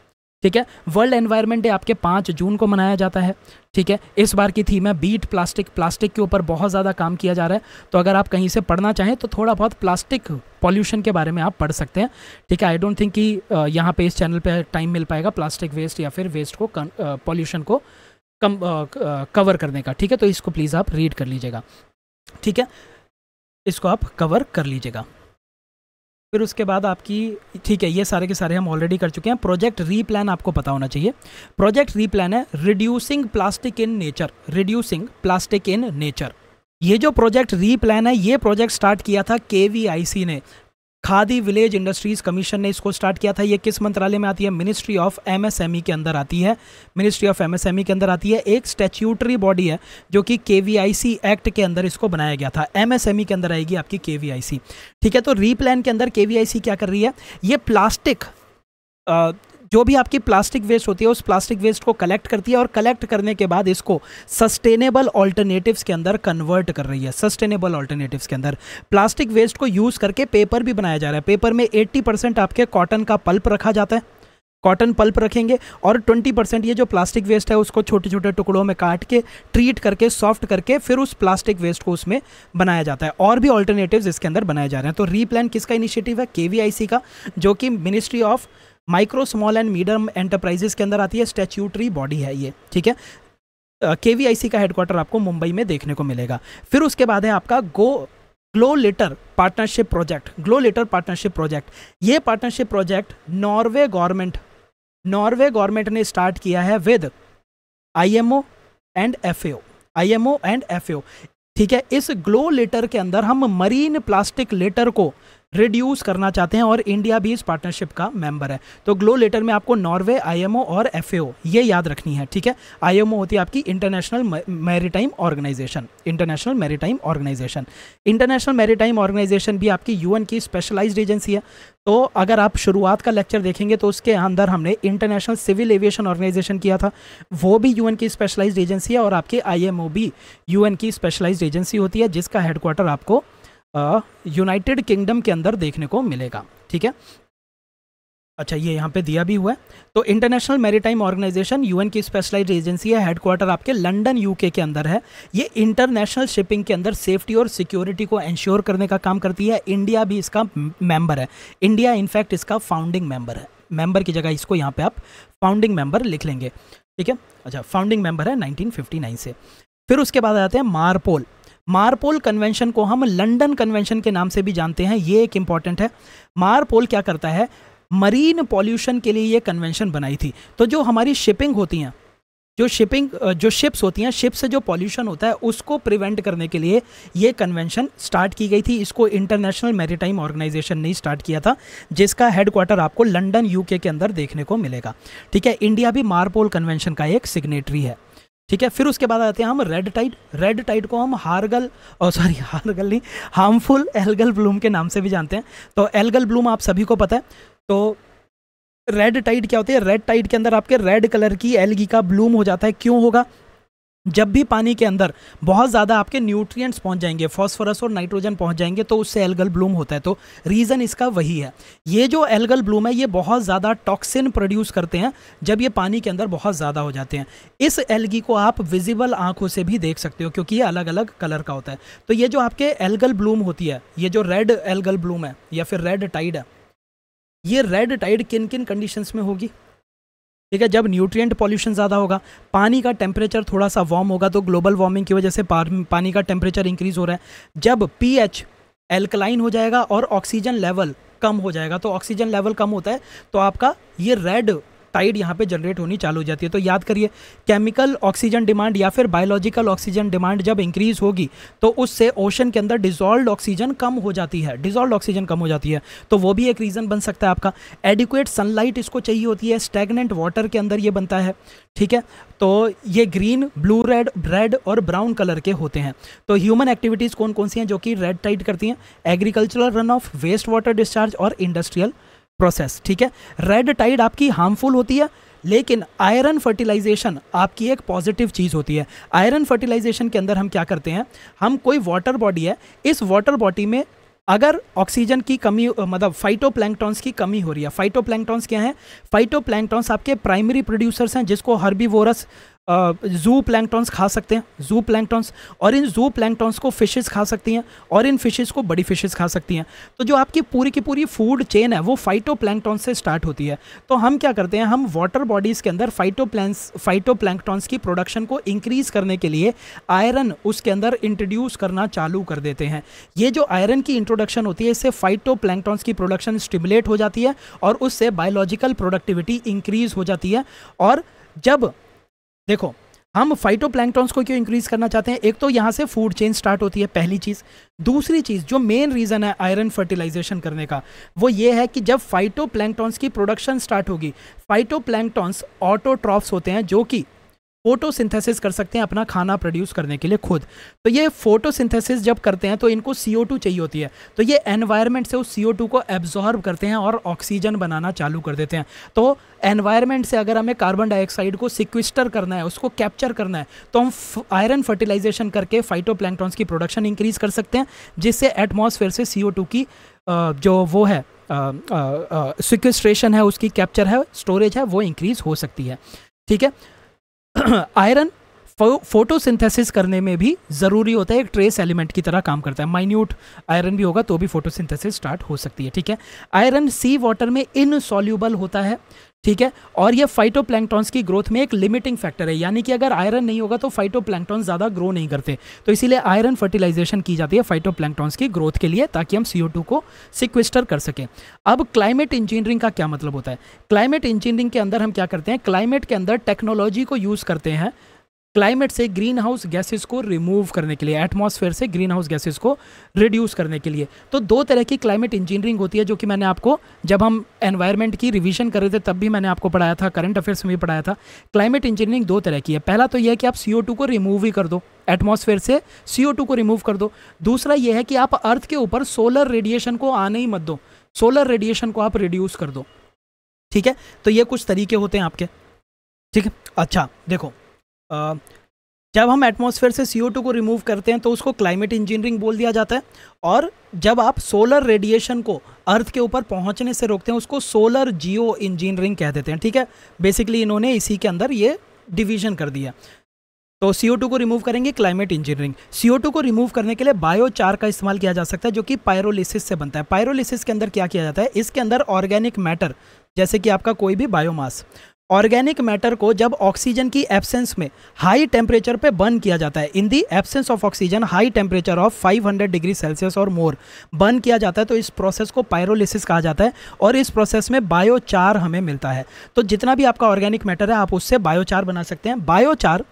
ठीक है वर्ल्ड एनवायरनमेंट डे आपके पाँच जून को मनाया जाता है ठीक है इस बार की थीम है बीट प्लास्टिक प्लास्टिक के ऊपर बहुत ज़्यादा काम किया जा रहा है तो अगर आप कहीं से पढ़ना चाहें तो थोड़ा बहुत प्लास्टिक पॉल्यूशन के बारे में आप पढ़ सकते हैं ठीक है आई डोंट थिंक कि यहाँ पे इस चैनल पे टाइम मिल पाएगा प्लास्टिक वेस्ट या फिर वेस्ट को पॉल्यूशन को कम कवर करने का ठीक है तो इसको प्लीज़ आप रीड कर लीजिएगा ठीक है इसको आप कवर कर लीजिएगा फिर उसके बाद आपकी ठीक है ये सारे के सारे हम ऑलरेडी कर चुके हैं प्रोजेक्ट रीप्लान आपको पता होना चाहिए प्रोजेक्ट रीप्लान है reducing plastic in nature reducing plastic in nature ये जो प्रोजेक्ट रीप्लान है ये प्रोजेक्ट स्टार्ट किया था के ने खादी विलेज इंडस्ट्रीज कमीशन ने इसको स्टार्ट किया था ये किस मंत्रालय में आती है मिनिस्ट्री ऑफ एमएसएमई के अंदर आती है मिनिस्ट्री ऑफ एमएसएमई के अंदर आती है एक स्टेच्यूटरी बॉडी है जो कि के एक्ट के अंदर इसको बनाया गया था एमएसएमई e के अंदर आएगी आपकी के ठीक है तो रीप्लान के अंदर के क्या कर रही है ये प्लास्टिक जो भी आपकी प्लास्टिक वेस्ट होती है उस प्लास्टिक वेस्ट को कलेक्ट करती है और कलेक्ट करने के बाद इसको सस्टेनेबल ऑल्टरनेटिव्स के अंदर कन्वर्ट कर रही है सस्टेनेबल ऑल्टरनेटिव्स के अंदर प्लास्टिक वेस्ट को यूज़ करके पेपर भी बनाया जा रहा है पेपर में एट्टी आपके कॉटन का पल्प रखा जाता है कॉटन पल्प रखेंगे और 20 परसेंट ये जो प्लास्टिक वेस्ट है उसको छोटे छोटे टुकड़ों में काट के ट्रीट करके सॉफ्ट करके फिर उस प्लास्टिक वेस्ट को उसमें बनाया जाता है और भी ऑल्टरनेटिव्स इसके अंदर बनाए जा रहे हैं तो रीप्लान किसका इनिशिएटिव है के का जो कि ministry of micro small and medium enterprises के अंदर आती है स्टैच्यूटरी बॉडी है ये ठीक है के वी आई सी का हेडक्वार्टर आपको मुंबई में देखने को मिलेगा फिर उसके बाद है आपका go GloLitter partnership project GloLitter partnership project ये partnership project Norway government Norway government ने स्टार्ट किया है with IMO and FAO IMO and FAO ठीक है इस ग्लो लेटर के अंदर हम मरीन प्लास्टिक लेटर को रिड्यूस करना चाहते हैं और इंडिया भी इस पार्टनरशिप का मेंबर है तो ग्लो लेटर में आपको नॉर्वे आईएमओ और एफएओ ये याद रखनी है ठीक है आईएमओ होती है आपकी International Maritime Organization International Maritime Organization International Maritime Organization भी आपकी यू की स्पेशलाइज एजेंसी है तो अगर आप शुरुआत का लेक्चर देखेंगे तो उसके अंदर हमने इंटरनेशनल सिविल एविएशन ऑर्गेनाइजेशन किया था वो भी यू की स्पेशलाइज एजेंसी है और आपकी आई भी यू की स्पेशलाइज एजेंसी होती है जिसका हेडक्वार्टर आपको यूनाइटेड किंगडम के अंदर देखने को मिलेगा ठीक है अच्छा ये यहाँ पे दिया भी हुआ है तो इंटरनेशनल मेरीटाइम ऑर्गेनाइजेशन यूएन की स्पेशलाइज एजेंसी है हेडक्वार्टर आपके लंदन यूके के अंदर है ये इंटरनेशनल शिपिंग के अंदर सेफ्टी और सिक्योरिटी को एंश्योर करने का काम करती है इंडिया भी इसका मेंबर है इंडिया इनफैक्ट इसका फाउंडिंग मेंबर है मेंबर की जगह इसको यहाँ पर आप फाउंडिंग मेंबर लिख लेंगे ठीक है अच्छा फाउंडिंग मेंबर है नाइनटीन से फिर उसके बाद आते हैं मारपोल मारपोल कन्वेंशन को हम लंडन कन्वेंशन के नाम से भी जानते हैं ये एक इम्पॉर्टेंट है मारपोल क्या करता है मरीन पॉल्यूशन के लिए ये कन्वेंशन बनाई थी तो जो हमारी शिपिंग होती हैं जो शिपिंग जो शिप्स होती हैं शिप से जो पॉल्यूशन होता है उसको प्रिवेंट करने के लिए ये कन्वेंशन स्टार्ट की गई थी इसको इंटरनेशनल मैरीटाइम ऑर्गेनाइजेशन ने स्टार्ट किया था जिसका हेडक्वार्टर आपको लंदन यूके के अंदर देखने को मिलेगा ठीक है इंडिया भी मारपोल कन्वेंशन का एक सिग्नेटरी है ठीक है फिर उसके बाद आते हैं हम रेड टाइड रेड टाइड को हम हारगल और सॉरी हारगल नहीं हार्मफुल एलगल ब्लूम के नाम से भी जानते हैं तो एलगल ब्लूम आप सभी को पता है तो रेड टाइड क्या होती है रेड टाइड के अंदर आपके रेड कलर की एलगी का ब्लूम हो जाता है क्यों होगा जब भी पानी के अंदर बहुत ज़्यादा आपके न्यूट्रिएंट्स पहुंच जाएंगे फास्फोरस और नाइट्रोजन पहुंच जाएंगे तो उससे एल्गल ब्लूम होता है तो रीज़न इसका वही है ये जो एल्गल ब्लूम है ये बहुत ज़्यादा टॉक्सिन प्रोड्यूस करते हैं जब ये पानी के अंदर बहुत ज़्यादा हो जाते हैं इस एल्गी को आप विजिबल आंखों से भी देख सकते हो क्योंकि ये अलग अलग कलर का होता है तो ये जो आपके एल्गल ब्लूम होती है ये जो रेड एल्गल ब्लूम है या फिर रेड टाइड है ये रेड टाइड किन किन कंडीशंस में होगी ठीक है जब न्यूट्रिएंट पॉल्यूशन ज़्यादा होगा पानी का टेम्परेचर थोड़ा सा वार्म होगा तो ग्लोबल वार्मिंग की वजह से पानी का टेम्परेचर इंक्रीज़ हो रहा है जब पी एल्कलाइन हो जाएगा और ऑक्सीजन लेवल कम हो जाएगा तो ऑक्सीजन लेवल कम होता है तो आपका ये रेड टाइड यहाँ पे जनरेट होनी चालू हो जाती है तो याद करिए केमिकल ऑक्सीजन डिमांड या फिर बायोलॉजिकल ऑक्सीजन डिमांड जब इंक्रीज होगी तो उससे ओशन के अंदर डिजॉल्व ऑक्सीजन कम हो जाती है डिजॉल्व ऑक्सीजन कम हो जाती है तो वो भी एक रीज़न बन सकता है आपका एडिकुएट सनलाइट इसको चाहिए होती है स्टेगनेंट वाटर के अंदर ये बनता है ठीक है तो ये ग्रीन ब्लू रेड रेड और ब्राउन कलर के होते हैं तो ह्यूमन एक्टिविटीज़ कौन कौन सी हैं जो कि रेड टाइट करती हैं agricultural run off waste water discharge और इंडस्ट्रियल प्रोसेस ठीक है रेड टाइड आपकी हार्मफुल होती है लेकिन आयरन फर्टिलाइजेशन आपकी एक पॉजिटिव चीज़ होती है आयरन फर्टिलाइजेशन के अंदर हम क्या करते हैं हम कोई वाटर बॉडी है इस वाटर बॉडी में अगर ऑक्सीजन की कमी मतलब फाइटो की कमी हो रही है फाइटो क्या है फाइटो आपके प्राइमरी प्रोड्यूसर्स हैं जिसको हर्बीवोरस जू प्लैंकटॉन्स खा सकते हैं जू प्लैंगटॉन्स और इन जू प्लैंगटॉन्स को फ़िशेज़ खा सकती हैं और इन फिशेज को बड़ी फिशेज खा सकती हैं तो जो आपकी पूरी की पूरी फूड चेन है वो फाइटो प्लैंगटॉन्स से स्टार्ट होती है तो हम क्या करते हैं हम वाटर बॉडीज़ के अंदर फाइटो प्लैंस फाइटो प्लैंगटॉन्स की प्रोडक्शन को इंक्रीज़ करने के लिए आयरन उसके अंदर इंट्रोड्यूस करना चालू कर देते हैं ये जो आयरन की इंट्रोडक्शन होती है इससे फाइटो प्लैंगटॉन्स की प्रोडक्शन स्टिमुलेट हो जाती है और उससे बायोलॉजिकल प्रोडक्टिविटी इंक्रीज़ हो जाती है और जब देखो हम फाइटोप्लैंक्टॉन्स को क्यों इंक्रीज करना चाहते हैं एक तो यहाँ से फूड चेन स्टार्ट होती है पहली चीज़ दूसरी चीज़ जो मेन रीज़न है आयरन फर्टिलाइजेशन करने का वो ये है कि जब फाइटोप्लैंक्टॉन्स की प्रोडक्शन स्टार्ट होगी फाइटोप्लैंक्टॉन्स ऑटोट्रॉफ्स होते हैं जो कि फोटोसिंथेसिस कर सकते हैं अपना खाना प्रोड्यूस करने के लिए खुद तो ये फोटोसिंथेसिस जब करते हैं तो इनको सी चाहिए होती है तो ये एनवायरनमेंट से उस सी को एब्जॉर्ब करते हैं और ऑक्सीजन बनाना चालू कर देते हैं तो एनवायरनमेंट से अगर हमें कार्बन डाइऑक्साइड को सिक्विस्टर करना है उसको कैप्चर करना है तो हम आयरन फर्टिलाइजेशन करके फाइटो की प्रोडक्शन इंक्रीज कर सकते हैं जिससे एटमोसफेयर से सी की जो वो है सिक्विस्ट्रेशन है उसकी कैप्चर है स्टोरेज है वो इंक्रीज हो सकती है ठीक है आयरन फोटो फोटोसिंथेसिस करने में भी ज़रूरी होता है एक ट्रेस एलिमेंट की तरह काम करता है माइन्यूट आयरन भी होगा तो भी फोटोसिंथेसिस स्टार्ट हो सकती है ठीक है आयरन सी वाटर में इनसॉल्यूबल होता है ठीक है और ये फाइटो की ग्रोथ में एक लिमिटिंग फैक्टर है यानी कि अगर आयरन नहीं होगा तो फाइटो ज़्यादा ग्रो नहीं करते तो इसीलिए आयरन फर्टिलाइजेशन की जाती है फाइटो की ग्रोथ के लिए ताकि हम सीओ को सिक्वेस्टर कर सकें अब क्लाइमेट इंजीनियरिंग का क्या मतलब होता है क्लाइमेट इंजीनियरिंग के अंदर हम क्या करते हैं क्लाइमेट के अंदर टेक्नोलॉजी को यूज़ करते हैं क्लाइमेट से ग्रीन हाउस गैसेज को रिमूव करने के लिए एटमोसफेयर से ग्रीन हाउस गैसेज को रिड्यूस करने के लिए तो दो तरह की क्लाइमेट इंजीनियरिंग होती है जो कि मैंने आपको जब हम एनवायरमेंट की रिविजन कर रहे थे तब भी मैंने आपको पढ़ाया था करंट अफेयर्स में भी पढ़ाया था क्लाइमेट इंजीनियरिंग दो तरह की है पहला तो यह है कि आप सी को रिमूव ही कर दो एटमोसफेयर से सी को रिमूव कर दो दूसरा यह है कि आप अर्थ के ऊपर सोलर रेडिएशन को आने ही मत दो सोलर रेडिएशन को आप रिड्यूस कर दो ठीक है तो ये कुछ तरीके होते हैं आपके ठीक है अच्छा देखो जब हम एटमॉस्फेयर से सी को रिमूव करते हैं तो उसको क्लाइमेट इंजीनियरिंग बोल दिया जाता है और जब आप सोलर रेडिएशन को अर्थ के ऊपर पहुंचने से रोकते हैं उसको सोलर जियो इंजीनियरिंग कह देते हैं ठीक है बेसिकली इन्होंने इसी के अंदर ये डिवीजन कर दिया तो सी को रिमूव करेंगे क्लाइमेट इंजीनियरिंग सी को रिमूव करने के लिए बायोचार का इस्तेमाल किया जा सकता है जो कि पायरोलिसिस से बनता है पायरोलिसिस के अंदर क्या किया जाता है इसके अंदर ऑर्गेनिक मैटर जैसे कि आपका कोई भी बायोमास ऑर्गेनिक मैटर को जब ऑक्सीजन की एब्सेंस में हाई टेम्परेचर पे बर्न किया जाता है in the absence of oxygen high temperature of 500 degree Celsius और मोर बर्न किया जाता है तो इस प्रोसेस को पायरोलिसिस कहा जाता है और इस प्रोसेस में बायोचार हमें मिलता है तो जितना भी आपका ऑर्गेनिक मैटर है आप उससे बायोचार बना सकते हैं बायोचार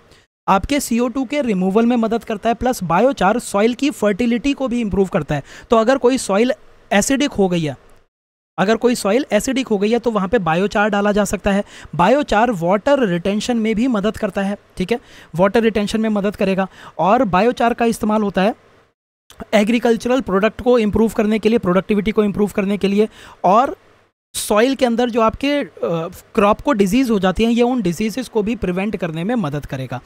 आपके CO2 के रिमूवल में मदद करता है प्लस बायोचार सॉइल की फर्टिलिटी को भी इम्प्रूव करता है तो अगर कोई सॉइल एसिडिक हो गई है अगर कोई सॉइल एसिडिक हो गई है तो वहाँ पे बायोचार डाला जा सकता है बायोचार वाटर रिटेंशन में भी मदद करता है ठीक है वाटर रिटेंशन में मदद करेगा और बायोचार का इस्तेमाल होता है एग्रीकल्चरल प्रोडक्ट को इम्प्रूव करने के लिए प्रोडक्टिविटी को इम्प्रूव करने के लिए और सॉइल के अंदर जो आपके क्रॉप को डिजीज़ हो जाती है ये उन डिजीज़ को भी प्रिवेंट करने में मदद करेगा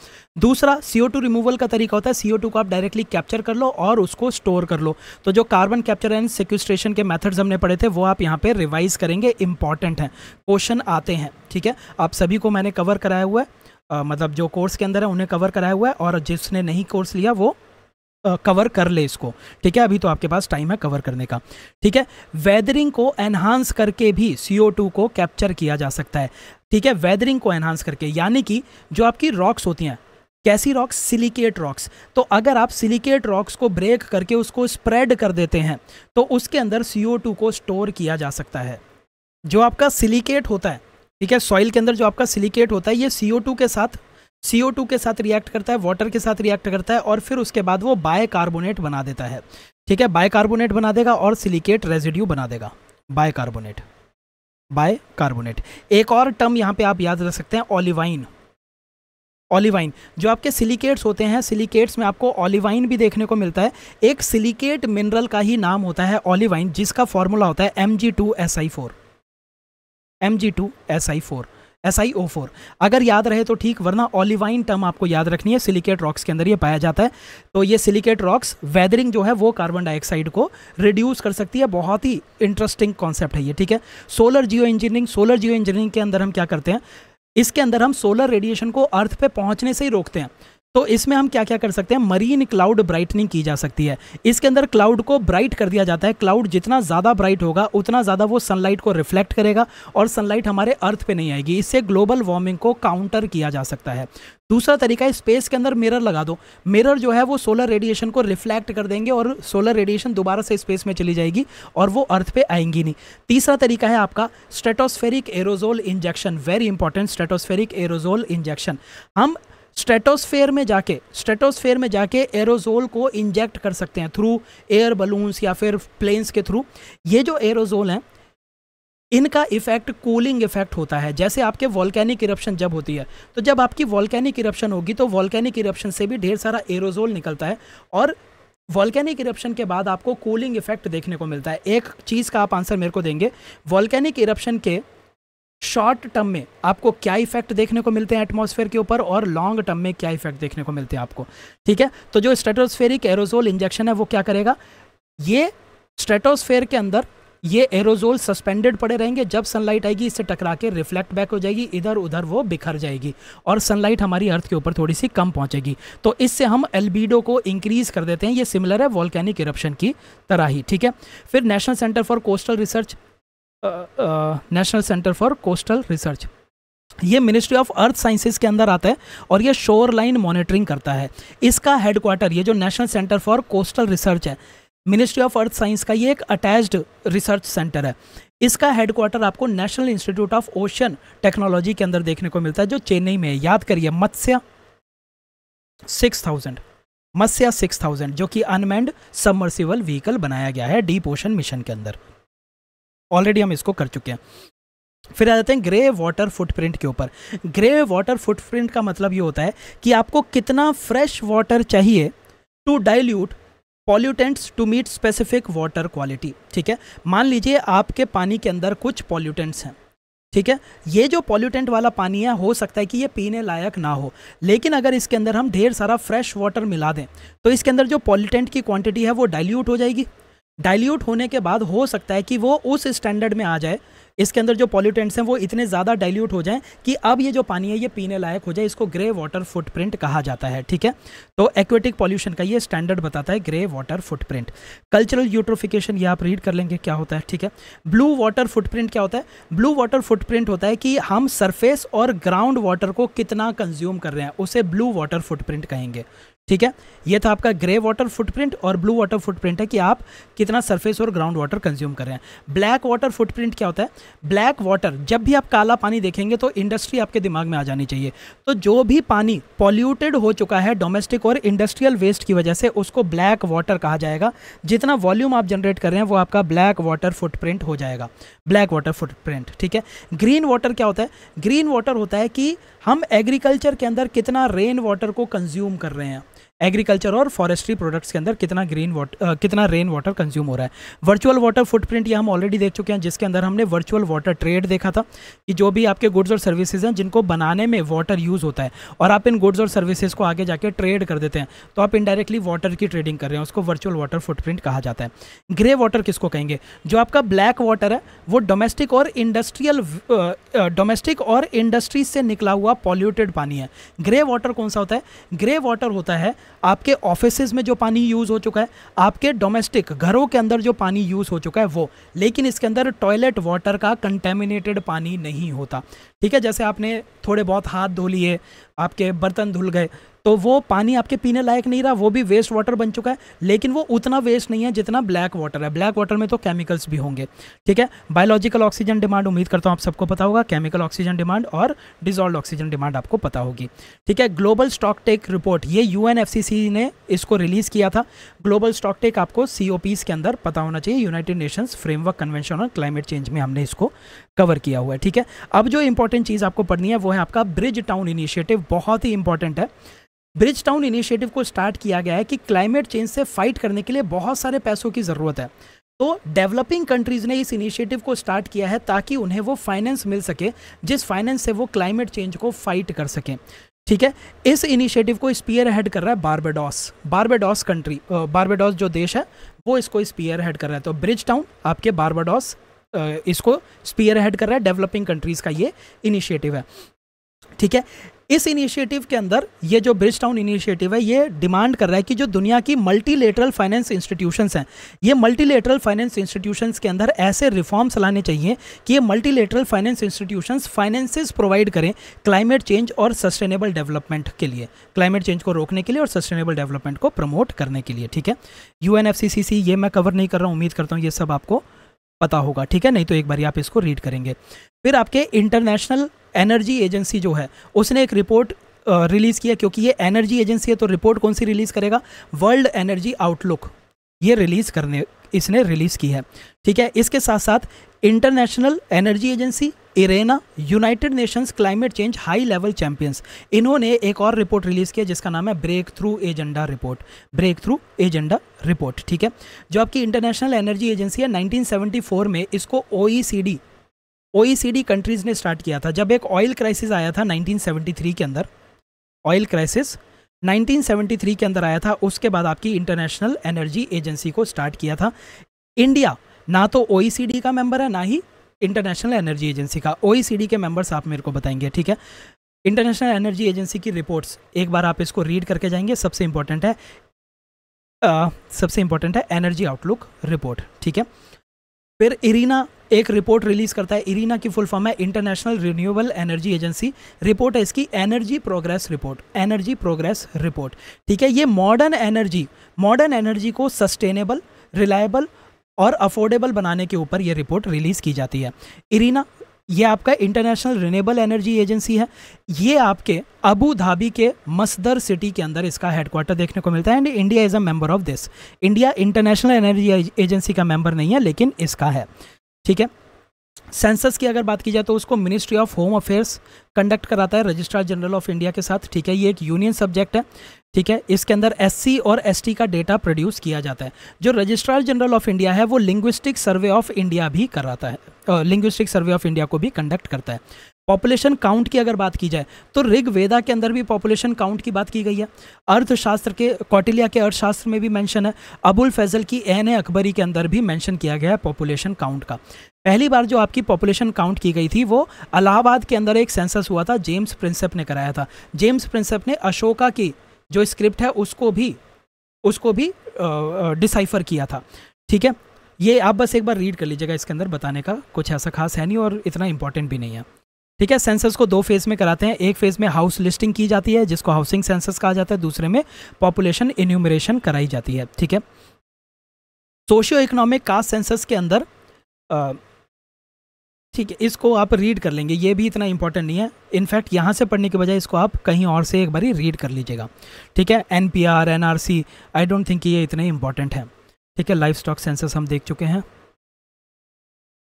दूसरा सी रिमूवल का तरीका होता है सी को आप डायरेक्टली कैप्चर कर लो और उसको स्टोर कर लो तो जो कार्बन कैप्चर एंड सिक्यूस्ट्रेशन के मैथड्स हमने पढ़े थे वो आप यहाँ पर रिवाइज करेंगे इंपॉर्टेंट हैं क्वेश्चन आते हैं ठीक है आप सभी को मैंने कवर कराया हुआ है आ, मतलब जो कोर्स के अंदर है उन्हें कवर कराया हुआ है और जिसने नहीं कोर्स लिया वो कवर कर ले इसको ठीक है अभी तो आपके पास टाइम है कवर करने का ठीक है वेदरिंग को एनहांस करके भी सी को कैप्चर किया जा सकता है ठीक है वेदरिंग को एनहांस करके यानी कि जो आपकी रॉक्स होती हैं कैसी रॉक्स सिलिकेट रॉक्स तो अगर आप सिलिकेट रॉक्स को ब्रेक करके उसको स्प्रेड कर देते हैं तो उसके अंदर सी को स्टोर किया जा सकता है जो आपका सिलिकेट होता है ठीक है सॉइल के अंदर जो आपका सिलिकेट होता है ये सी के साथ CO2 के साथ रिएक्ट करता है वाटर के साथ रिएक्ट करता है और फिर उसके बाद वो बायकार्बोनेट बना देता है ठीक है बायकार्बोनेट बना देगा और सिलिकेट रेजिड्यू बना देगा बायकार्बोनेट बायकार्बोनेट एक और टर्म यहाँ पे आप याद रख सकते हैं ऑलिवाइन ऑलिवाइन जो आपके सिलिकेट्स होते हैं सिलिकेट्स में आपको ऑलिवाइन भी देखने को मिलता है एक सिलिकेट मिनरल का ही नाम होता है ऑलिवाइन जिसका फॉर्मूला होता है M G two S I four M G two S I four S I O four अगर याद रहे तो ठीक वरना ऑलिवाइन टर्म आपको याद रखनी है सिलिकेट रॉक्स के अंदर ये पाया जाता है तो ये सिलिकेट रॉक्स वेदरिंग जो है वो कार्बन डाइऑक्साइड को रिड्यूस कर सकती है बहुत ही इंटरेस्टिंग कॉन्सेप्ट है ये ठीक है solar geoengineering solar geoengineering के अंदर हम क्या करते हैं इसके अंदर हम सोलर रेडिएशन को अर्थ पे पहुंचने से ही रोकते हैं तो इसमें हम क्या क्या कर सकते हैं मरीन क्लाउड ब्राइटनिंग की जा सकती है इसके अंदर क्लाउड को ब्राइट कर दिया जाता है क्लाउड जितना ज़्यादा ब्राइट होगा उतना ज़्यादा वो सनलाइट को रिफ्लेक्ट करेगा और सनलाइट हमारे अर्थ पे नहीं आएगी इससे ग्लोबल वार्मिंग को काउंटर किया जा सकता है दूसरा तरीका है स्पेस के अंदर मिरर लगा दो मिरर जो है वो सोलर रेडिएशन को रिफ्लेक्ट कर देंगे और सोलर रेडिएशन दोबारा से स्पेस में चली जाएगी और वो अर्थ पे आएंगी नहीं तीसरा तरीका है आपका stratospheric aerosol injection very important stratospheric aerosol injection हम स्ट्रेटोस्फेयर में जाके स्ट्रेटोस्फेयर में जाके एरोजोल को इंजेक्ट कर सकते हैं थ्रू एयर बलून्स या फिर प्लेन्स के थ्रू ये जो एरोजोल हैं इनका इफेक्ट कूलिंग इफेक्ट होता है जैसे आपके वॉल्केनिक इरप्शन जब होती है तो जब आपकी वॉल्केनिक इरप्शन होगी तो वॉल्कैनिक इरप्शन से भी ढेर सारा एरोजोल निकलता है और वॉल्केनिक इरप्शन के बाद आपको कूलिंग इफेक्ट देखने को मिलता है एक चीज़ का आप आंसर मेरे को देंगे वॉल्केनिक इरप्शन के शॉर्ट टर्म में आपको क्या इफेक्ट देखने को मिलते हैं एटमॉस्फेयर के ऊपर और लॉन्ग टर्म में क्या इफेक्ट देखने को मिलते हैं आपको ठीक है तो जो स्ट्रेटोस्फेरिक एरोजोल इंजेक्शन है वो क्या करेगा ये स्ट्रेटोस्फेयर के अंदर ये एरोजोल सस्पेंडेड पड़े रहेंगे जब सनलाइट आएगी इससे टकरा के रिफ्लेक्ट बैक हो जाएगी इधर उधर वो बिखर जाएगी और सनलाइट हमारी अर्थ के ऊपर थोड़ी सी कम पहुंचेगी तो इससे हम एल्बीडो को इंक्रीज कर देते हैं ये सिमिलर है वॉल्केनिक इरप्शन की तरह ही ठीक है फिर National Centre for Coastal Research National Centre for Coastal Research ये मिनिस्ट्री ऑफ अर्थ साइंसेज के अंदर आता है और ये शोर लाइन मॉनिटरिंग करता है इसका हेडक्वार्टर ये जो National Centre for Coastal Research है मिनिस्ट्री ऑफ अर्थ साइंस का ये एक अटैच्ड रिसर्च सेंटर है इसका हेडक्वार्टर आपको National Institute of Ocean Technology के अंदर देखने को मिलता है जो चेन्नई में है याद करिए Matsya six thousand Matsya six thousand जो कि अनमैंड सबमर्सिबल व्हीकल बनाया गया है डीप ओशन मिशन के अंदर ऑलरेडी हम इसको कर चुके हैं फिर आ जाते हैं ग्रे वाटर फुटप्रिंट के ऊपर ग्रे वाटर फुटप्रिंट का मतलब ये होता है कि आपको कितना फ्रेश वाटर चाहिए to dilute pollutants to meet specific water quality ठीक है मान लीजिए आपके पानी के अंदर कुछ पॉल्यूटेंट्स हैं ठीक है ये जो पॉल्यूटेंट वाला पानी है हो सकता है कि ये पीने लायक ना हो लेकिन अगर इसके अंदर हम ढेर सारा फ्रेश वाटर मिला दें तो इसके अंदर जो पॉल्यूटेंट की क्वांटिटी है वो डाइल्यूट हो जाएगी डाइल्यूट होने के बाद हो सकता है कि वो उस स्टैंडर्ड में आ जाए इसके अंदर जो पॉल्यूटेंट्स हैं वो इतने ज़्यादा डाइल्यूट हो जाएं कि अब ये जो पानी है ये पीने लायक हो जाए इसको ग्रे वाटर फुटप्रिंट कहा जाता है ठीक है तो एक्वेटिक पॉल्यूशन का ये स्टैंडर्ड बताता है grey water footprint cultural eutrophication ये आप रीड कर लेंगे क्या होता है ठीक है ब्लू वाटर फुटप्रिंट क्या होता है ब्लू वाटर फुटप्रिंट होता है कि हम सरफेस और ग्राउंड वाटर को कितना कंज्यूम कर रहे हैं उसे ब्लू वाटर फुटप्रिंट कहेंगे ठीक है ये था आपका ग्रे वाटर फुटप्रिंट और ब्लू वाटर फुटप्रिंट है कि आप कितना सरफेस और ग्राउंड वाटर कंज्यूम कर रहे हैं ब्लैक वाटर फुटप्रिंट क्या होता है ब्लैक वाटर जब भी आप काला पानी देखेंगे तो इंडस्ट्री आपके दिमाग में आ जानी चाहिए तो जो भी पानी पॉल्यूटेड हो चुका है डोमेस्टिक और इंडस्ट्रियल वेस्ट की वजह से उसको ब्लैक वाटर कहा जाएगा जितना वॉल्यूम आप जनरेट कर रहे हैं वो आपका ब्लैक वाटर फुटप्रिंट हो जाएगा ब्लैक वाटर फुटप्रिंट ठीक है ग्रीन वाटर क्या होता है ग्रीन वाटर होता है कि हम एग्रीकल्चर के अंदर कितना रेन वाटर को कंज्यूम कर रहे हैं एग्रीकल्चर और फॉरेस्ट्री प्रोडक्ट्स के अंदर कितना ग्रीन वाटर कितना रेन वाटर कंज्यूम हो रहा है वर्चुअल वाटर फुटप्रिंट ये हम ऑलरेडी देख चुके हैं जिसके अंदर हमने वर्चुअल वाटर ट्रेड देखा था कि जो भी आपके गुड्स और सर्विसेज हैं जिनको बनाने में वाटर यूज़ होता है और आप इन गुड्स और सर्विसेज को आगे जाके ट्रेड कर देते हैं तो आप इनडायरेक्टली वाटर की ट्रेडिंग कर रहे हैं उसको वर्चुअल वाटर फुटप्रिंट कहा जाता है ग्रे वाटर किसको कहेंगे जो आपका ब्लैक वाटर है वो डोमेस्टिक और इंडस्ट्रियल डोमेस्टिक और इंडस्ट्रीज से निकला हुआ पॉल्यूटेड पानी है ग्रे वाटर कौन सा होता है ग्रे वाटर होता है आपके ऑफिस में जो पानी यूज़ हो चुका है आपके डोमेस्टिक घरों के अंदर जो पानी यूज़ हो चुका है वो लेकिन इसके अंदर टॉयलेट वाटर का कंटेमिनेटेड पानी नहीं होता ठीक है जैसे आपने थोड़े बहुत हाथ धो लिए आपके बर्तन धुल गए तो वो पानी आपके पीने लायक नहीं रहा वो भी वेस्ट वाटर बन चुका है लेकिन वो उतना वेस्ट नहीं है जितना ब्लैक वाटर है ब्लैक वाटर में तो केमिकल्स भी होंगे ठीक है बायोलॉजिकल ऑक्सीजन डिमांड उम्मीद करता हूँ आप सबको पता होगा केमिकल ऑक्सीजन डिमांड और डिजॉल्व ऑक्सीजन डिमांड आपको पता होगी ठीक है ग्लोबल स्टॉक टेक रिपोर्ट ये यू ने इसको रिलीज़ किया था ग्लोबल स्टॉक टेक आपको सी के अंदर पता होना चाहिए United Nations Framework Convention on Climate Change में हमने इसको कवर किया हुआ है ठीक है अब जो इंपॉर्टेंट चीज़ आपको पढ़नी है वो है आपका ब्रिज टाउन इनिशिएटिव बहुत ही इंपॉर्टेंट है ब्रिज टाउन इनिशिएटिव को स्टार्ट किया गया है कि क्लाइमेट चेंज से फाइट करने के लिए बहुत सारे पैसों की ज़रूरत है तो डेवलपिंग कंट्रीज़ ने इस इनिशिएटिव को स्टार्ट किया है ताकि उन्हें वो फाइनेंस मिल सके जिस फाइनेंस से वो क्लाइमेट चेंज को फाइट कर सकें ठीक है इस इनिशिएटिव को स्पीयर हेड कर रहा है बारबेडॉस बारबेडॉस कंट्री बारबेडॉस जो देश है वो इसको स्पीयर हेड कर रहा है तो ब्रिज टाउन आपके बारबेडॉस इसको स्पीयर हेड कर रहा है डेवलपिंग कंट्रीज़ का ये इनिशिएटिव है ठीक है इस इनिशिएटिव के अंदर ये जो ब्रिज टाउन इनिशिएटिव है ये डिमांड कर रहा है कि जो दुनिया की मल्टीलेटरल फाइनेंस इंस्टीट्यूशंस हैं ये मल्टीलेटरल फाइनेंस इंस्टीट्यूशंस के अंदर ऐसे रिफॉर्म्स लाने चाहिए कि ये multilateral finance institutions finances provide करें क्लाइमेट चेंज और सस्टेनेबल डेवलपमेंट के लिए क्लाइमेट चेंज को रोकने के लिए और सस्टेनेबल डेवलपमेंट को प्रमोट करने के लिए ठीक है यू ये मैं कवर नहीं कर रहा हूँ उम्मीद करता हूँ ये सब आपको पता होगा ठीक है नहीं तो एक बार आप इसको रीड करेंगे फिर आपके इंटरनेशनल एनर्जी एजेंसी जो है उसने एक रिपोर्ट रिलीज़ किया क्योंकि ये एनर्जी एजेंसी है तो रिपोर्ट कौन सी रिलीज़ करेगा वर्ल्ड एनर्जी आउटलुक ये रिलीज़ करने इसने रिलीज़ की है ठीक है इसके साथ साथ International Energy Agency IRENA United Nations Climate Change High Level Champions इन्होंने एक और रिपोर्ट रिलीज़ किया जिसका नाम है breakthrough agenda report breakthrough agenda report ठीक है जो आपकी इंटरनेशनल एनर्जी एजेंसी है 1974 में इसको ओ ओईसीडी कंट्रीज़ ने स्टार्ट किया था जब एक ऑयल क्राइसिस आया था 1973 के अंदर ऑयल क्राइसिस 1973 के अंदर आया था उसके बाद आपकी इंटरनेशनल एनर्जी एजेंसी को स्टार्ट किया था इंडिया ना तो ओईसीडी का मेंबर है ना ही इंटरनेशनल एनर्जी एजेंसी का ओईसीडी के मेंबर्स आप मेरे को बताएंगे ठीक है इंटरनेशनल एनर्जी एजेंसी की रिपोर्ट्स एक बार आप इसको रीड करके जाएंगे सबसे इंपॉर्टेंट है आ, सबसे इंपॉर्टेंट है एनर्जी आउटलुक रिपोर्ट ठीक है फिर इरीना एक रिपोर्ट रिलीज करता है इरीना की फुल फॉर्म है International Renewable Energy Agency report है इसकी energy progress report energy progress report ठीक है ये मॉडर्न एनर्जी मॉडर्न एनर्जी को सस्टेनेबल रिलायबल और अफोर्डेबल बनाने के ऊपर ये रिपोर्ट रिलीज़ की जाती है इरीना ये आपका इंटरनेशनल रिनेबल एनर्जी एजेंसी है ये आपके अबू धाबी के मसदर सिटी के अंदर इसका हेडक्वार्टर देखने को मिलता है and India is a member of this India International Energy Agency का मेंबर नहीं है लेकिन इसका है ठीक है सेंसस की अगर बात की जाए तो उसको Ministry of Home Affairs conduct कराता है रजिस्ट्रार जनरल ऑफ इंडिया के साथ ठीक है ये एक यूनियन सब्जेक्ट है ठीक है इसके अंदर एस और एस का डेटा प्रोड्यूस किया जाता है जो रजिस्ट्रार जनरल ऑफ इंडिया है वो लिंग्विस्टिक सर्वे ऑफ इंडिया भी कराता है लिंग्विस्टिक सर्वे ऑफ इंडिया को भी कंडक्ट करता है पॉपुलेशन काउंट की अगर बात की जाए तो ऋग वेदा के अंदर भी पॉपुलेशन काउंट की बात की गई है अर्थशास्त्र के कौटिल्या के अर्थशास्त्र में भी मेंशन है अबुल फैजल की एन ए अकबरी के अंदर भी मेंशन किया गया है पॉपुलेशन काउंट का पहली बार जो आपकी पॉपुलेशन काउंट की गई थी वो अलाहाबाद के अंदर एक सेंसस हुआ था जेम्स प्रिंसेप ने कराया था जेम्स प्रिंसेप ने अशोका की जो स्क्रिप्ट है उसको भी उसको भी डिसाइफर किया था ठीक है ये आप बस एक बार रीड कर लीजिएगा इसके अंदर बताने का कुछ ऐसा खास है नहीं और इतना इंपॉर्टेंट भी नहीं है ठीक है सेंसस को दो फेज में कराते हैं एक फेज में हाउस लिस्टिंग की जाती है जिसको हाउसिंग सेंसस कहा जाता है दूसरे में पॉपुलेशन इन्यूमरेशन कराई जाती है ठीक है सोशियो इकोनॉमिक कास्ट सेंसस के अंदर ठीक है इसको आप रीड कर लेंगे ये भी इतना इंपॉर्टेंट नहीं है इनफैक्ट यहाँ से पढ़ने के बजाय इसको आप कहीं और से एक बार रीड कर लीजिएगा ठीक है N P R N R C I don't think ये इतने इंपॉर्टेंट हैं ठीक है लाइफ स्टॉक सेंसस हम देख चुके हैं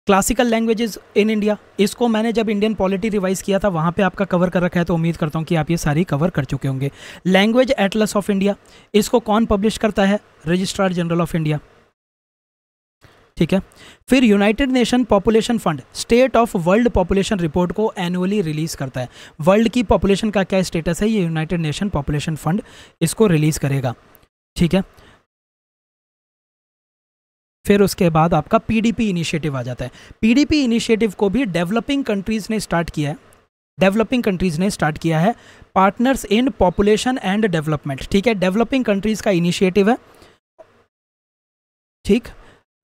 क्लासिकल लैंग्वेजेस इन इंडिया इसको मैंने जब इंडियन पॉलिटी रिवाइज किया था वहाँ पे आपका कवर कर रखा है तो उम्मीद करता हूँ कि आप ये सारी कवर कर चुके होंगे लैंग्वेज एटलस ऑफ इंडिया इसको कौन पब्लिश करता है रजिस्ट्रार जनरल ऑफ इंडिया ठीक है फिर United Nation Population Fund State of World Population report को एनुअली रिलीज़ करता है वर्ल्ड की पॉपुलेशन का क्या स्टेटस है ये यूनाइटेड नेशन पॉपुलेशन फंड इसको रिलीज़ करेगा ठीक है फिर उसके बाद आपका पीडीपी इनिशिएटिव आ जाता है पीडीपी इनिशिएटिव को भी डेवलपिंग कंट्रीज़ ने स्टार्ट किया है डेवलपिंग कंट्रीज़ ने स्टार्ट किया है partners in population and development ठीक है डेवलपिंग कंट्रीज़ का इनिशिएटिव है ठीक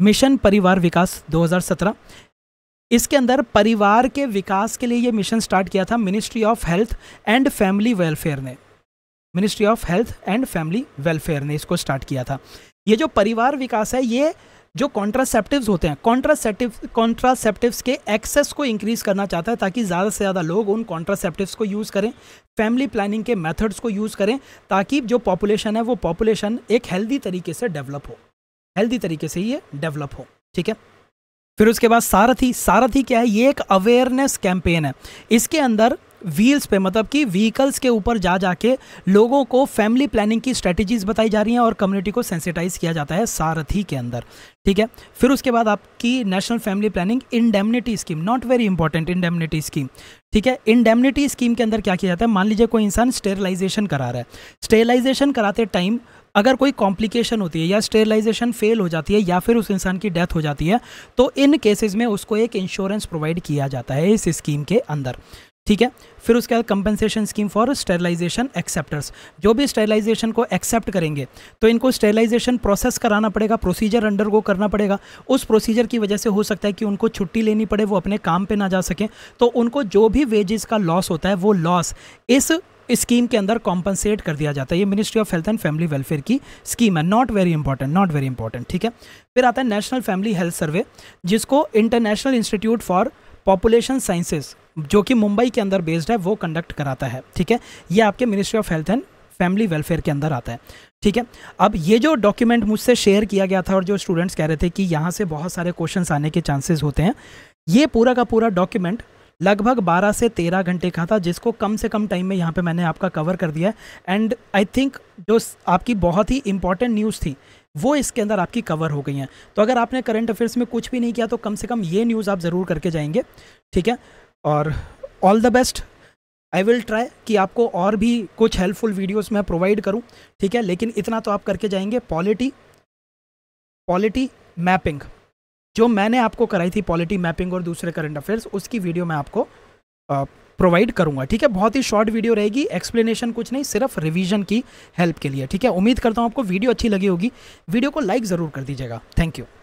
मिशन परिवार विकास 2017 इसके अंदर परिवार के विकास के लिए ये मिशन स्टार्ट किया था Ministry of Health and Family Welfare ने Ministry of Health and Family Welfare ने इसको स्टार्ट किया था ये जो परिवार विकास है ये जो कॉन्ट्रासेप्टिव होते हैं कॉन्ट्रासेप्टिव कॉन्ट्रासेप्टिव के एक्सेस को इंक्रीज करना चाहता है ताकि ज़्यादा से ज़्यादा लोग उन कॉन्ट्रासेप्टिव को यूज़ करें फैमिली प्लानिंग के मेथड्स को यूज़ करें ताकि जो पॉपुलेशन है वो पॉपुलेशन एक हेल्दी तरीके से डेवलप हो हेल्दी तरीके से ये डेवलप हो ठीक है फिर उसके बाद सारथी सारथी क्या है ये एक अवेयरनेस कैंपेन है इसके अंदर व्हील्स पे मतलब कि व्हीकल्स के ऊपर जा जाके लोगों को फैमिली प्लानिंग की स्ट्रेटजीज बताई जा रही हैं और कम्युनिटी को सेंसिटाइज किया जाता है सारथी के अंदर ठीक है फिर उसके बाद आपकी national family planning indemnity scheme not very important indemnity scheme ठीक है इंडेमनिटी स्कीम के अंदर क्या किया जाता है मान लीजिए कोई इंसान स्टेरलाइजेशन करा रहा है स्टेरलाइजेशन कराते टाइम अगर कोई कॉम्प्लिकेशन होती है या स्टेरलाइजेशन फेल हो जाती है या फिर उस इंसान की डेथ हो जाती है तो इन केसेस में उसको एक इंश्योरेंस प्रोवाइड किया जाता है इस स्कीम के अंदर ठीक है फिर उसके बाद compensation scheme for sterilisation acceptors जो भी स्टेरलाइजेशन को एक्सेप्ट करेंगे तो इनको स्टेरलाइजेशन प्रोसेस कराना पड़ेगा प्रोसीजर अंडर गो करना पड़ेगा उस प्रोसीजर की वजह से हो सकता है कि उनको छुट्टी लेनी पड़े वो अपने काम पे ना जा सकें तो उनको जो भी वेजेस का लॉस होता है वो लॉस इस स्कीम के अंदर कॉम्पनसेट कर दिया जाता है ये Ministry of Health and Family Welfare की स्कीम है not very important not very important ठीक है फिर आता है नेशनल फैमिली हेल्थ सर्वे जिसको International Institute for Population Sciences जो कि मुंबई के अंदर बेस्ड है वो कंडक्ट कराता है ठीक है ये आपके Ministry of Health and Family Welfare के अंदर आता है ठीक है अब ये जो डॉक्यूमेंट मुझसे शेयर किया गया था और जो स्टूडेंट्स कह रहे थे कि यहाँ से बहुत सारे क्वेश्चन आने के चांसेस होते हैं ये पूरा का पूरा डॉक्यूमेंट लगभग 12 से 13 घंटे का था जिसको कम से कम टाइम में यहाँ पे मैंने आपका कवर कर दिया है एंड आई थिंक जो आपकी बहुत ही इंपॉर्टेंट न्यूज़ थी वो इसके अंदर आपकी कवर हो गई हैं तो अगर आपने करंट अफेयर्स में कुछ भी नहीं किया तो कम से कम ये न्यूज़ आप ज़रूर करके जाएंगे ठीक है और all the best I will try कि आपको और भी कुछ हेल्पफुल वीडियोस मैं प्रोवाइड करूं ठीक है लेकिन इतना तो आप करके जाएंगे पॉलिटी पॉलिटी मैपिंग जो मैंने आपको कराई थी पॉलिटी मैपिंग और दूसरे करंट अफेयर्स उसकी वीडियो मैं आपको प्रोवाइड करूंगा ठीक है बहुत ही शॉर्ट वीडियो रहेगी एक्सप्लेनेशन कुछ नहीं सिर्फ रिवीजन की हेल्प के लिए ठीक है उम्मीद करता हूँ आपको वीडियो अच्छी लगी होगी वीडियो को लाइक ज़रूर कर दीजिएगा थैंक यू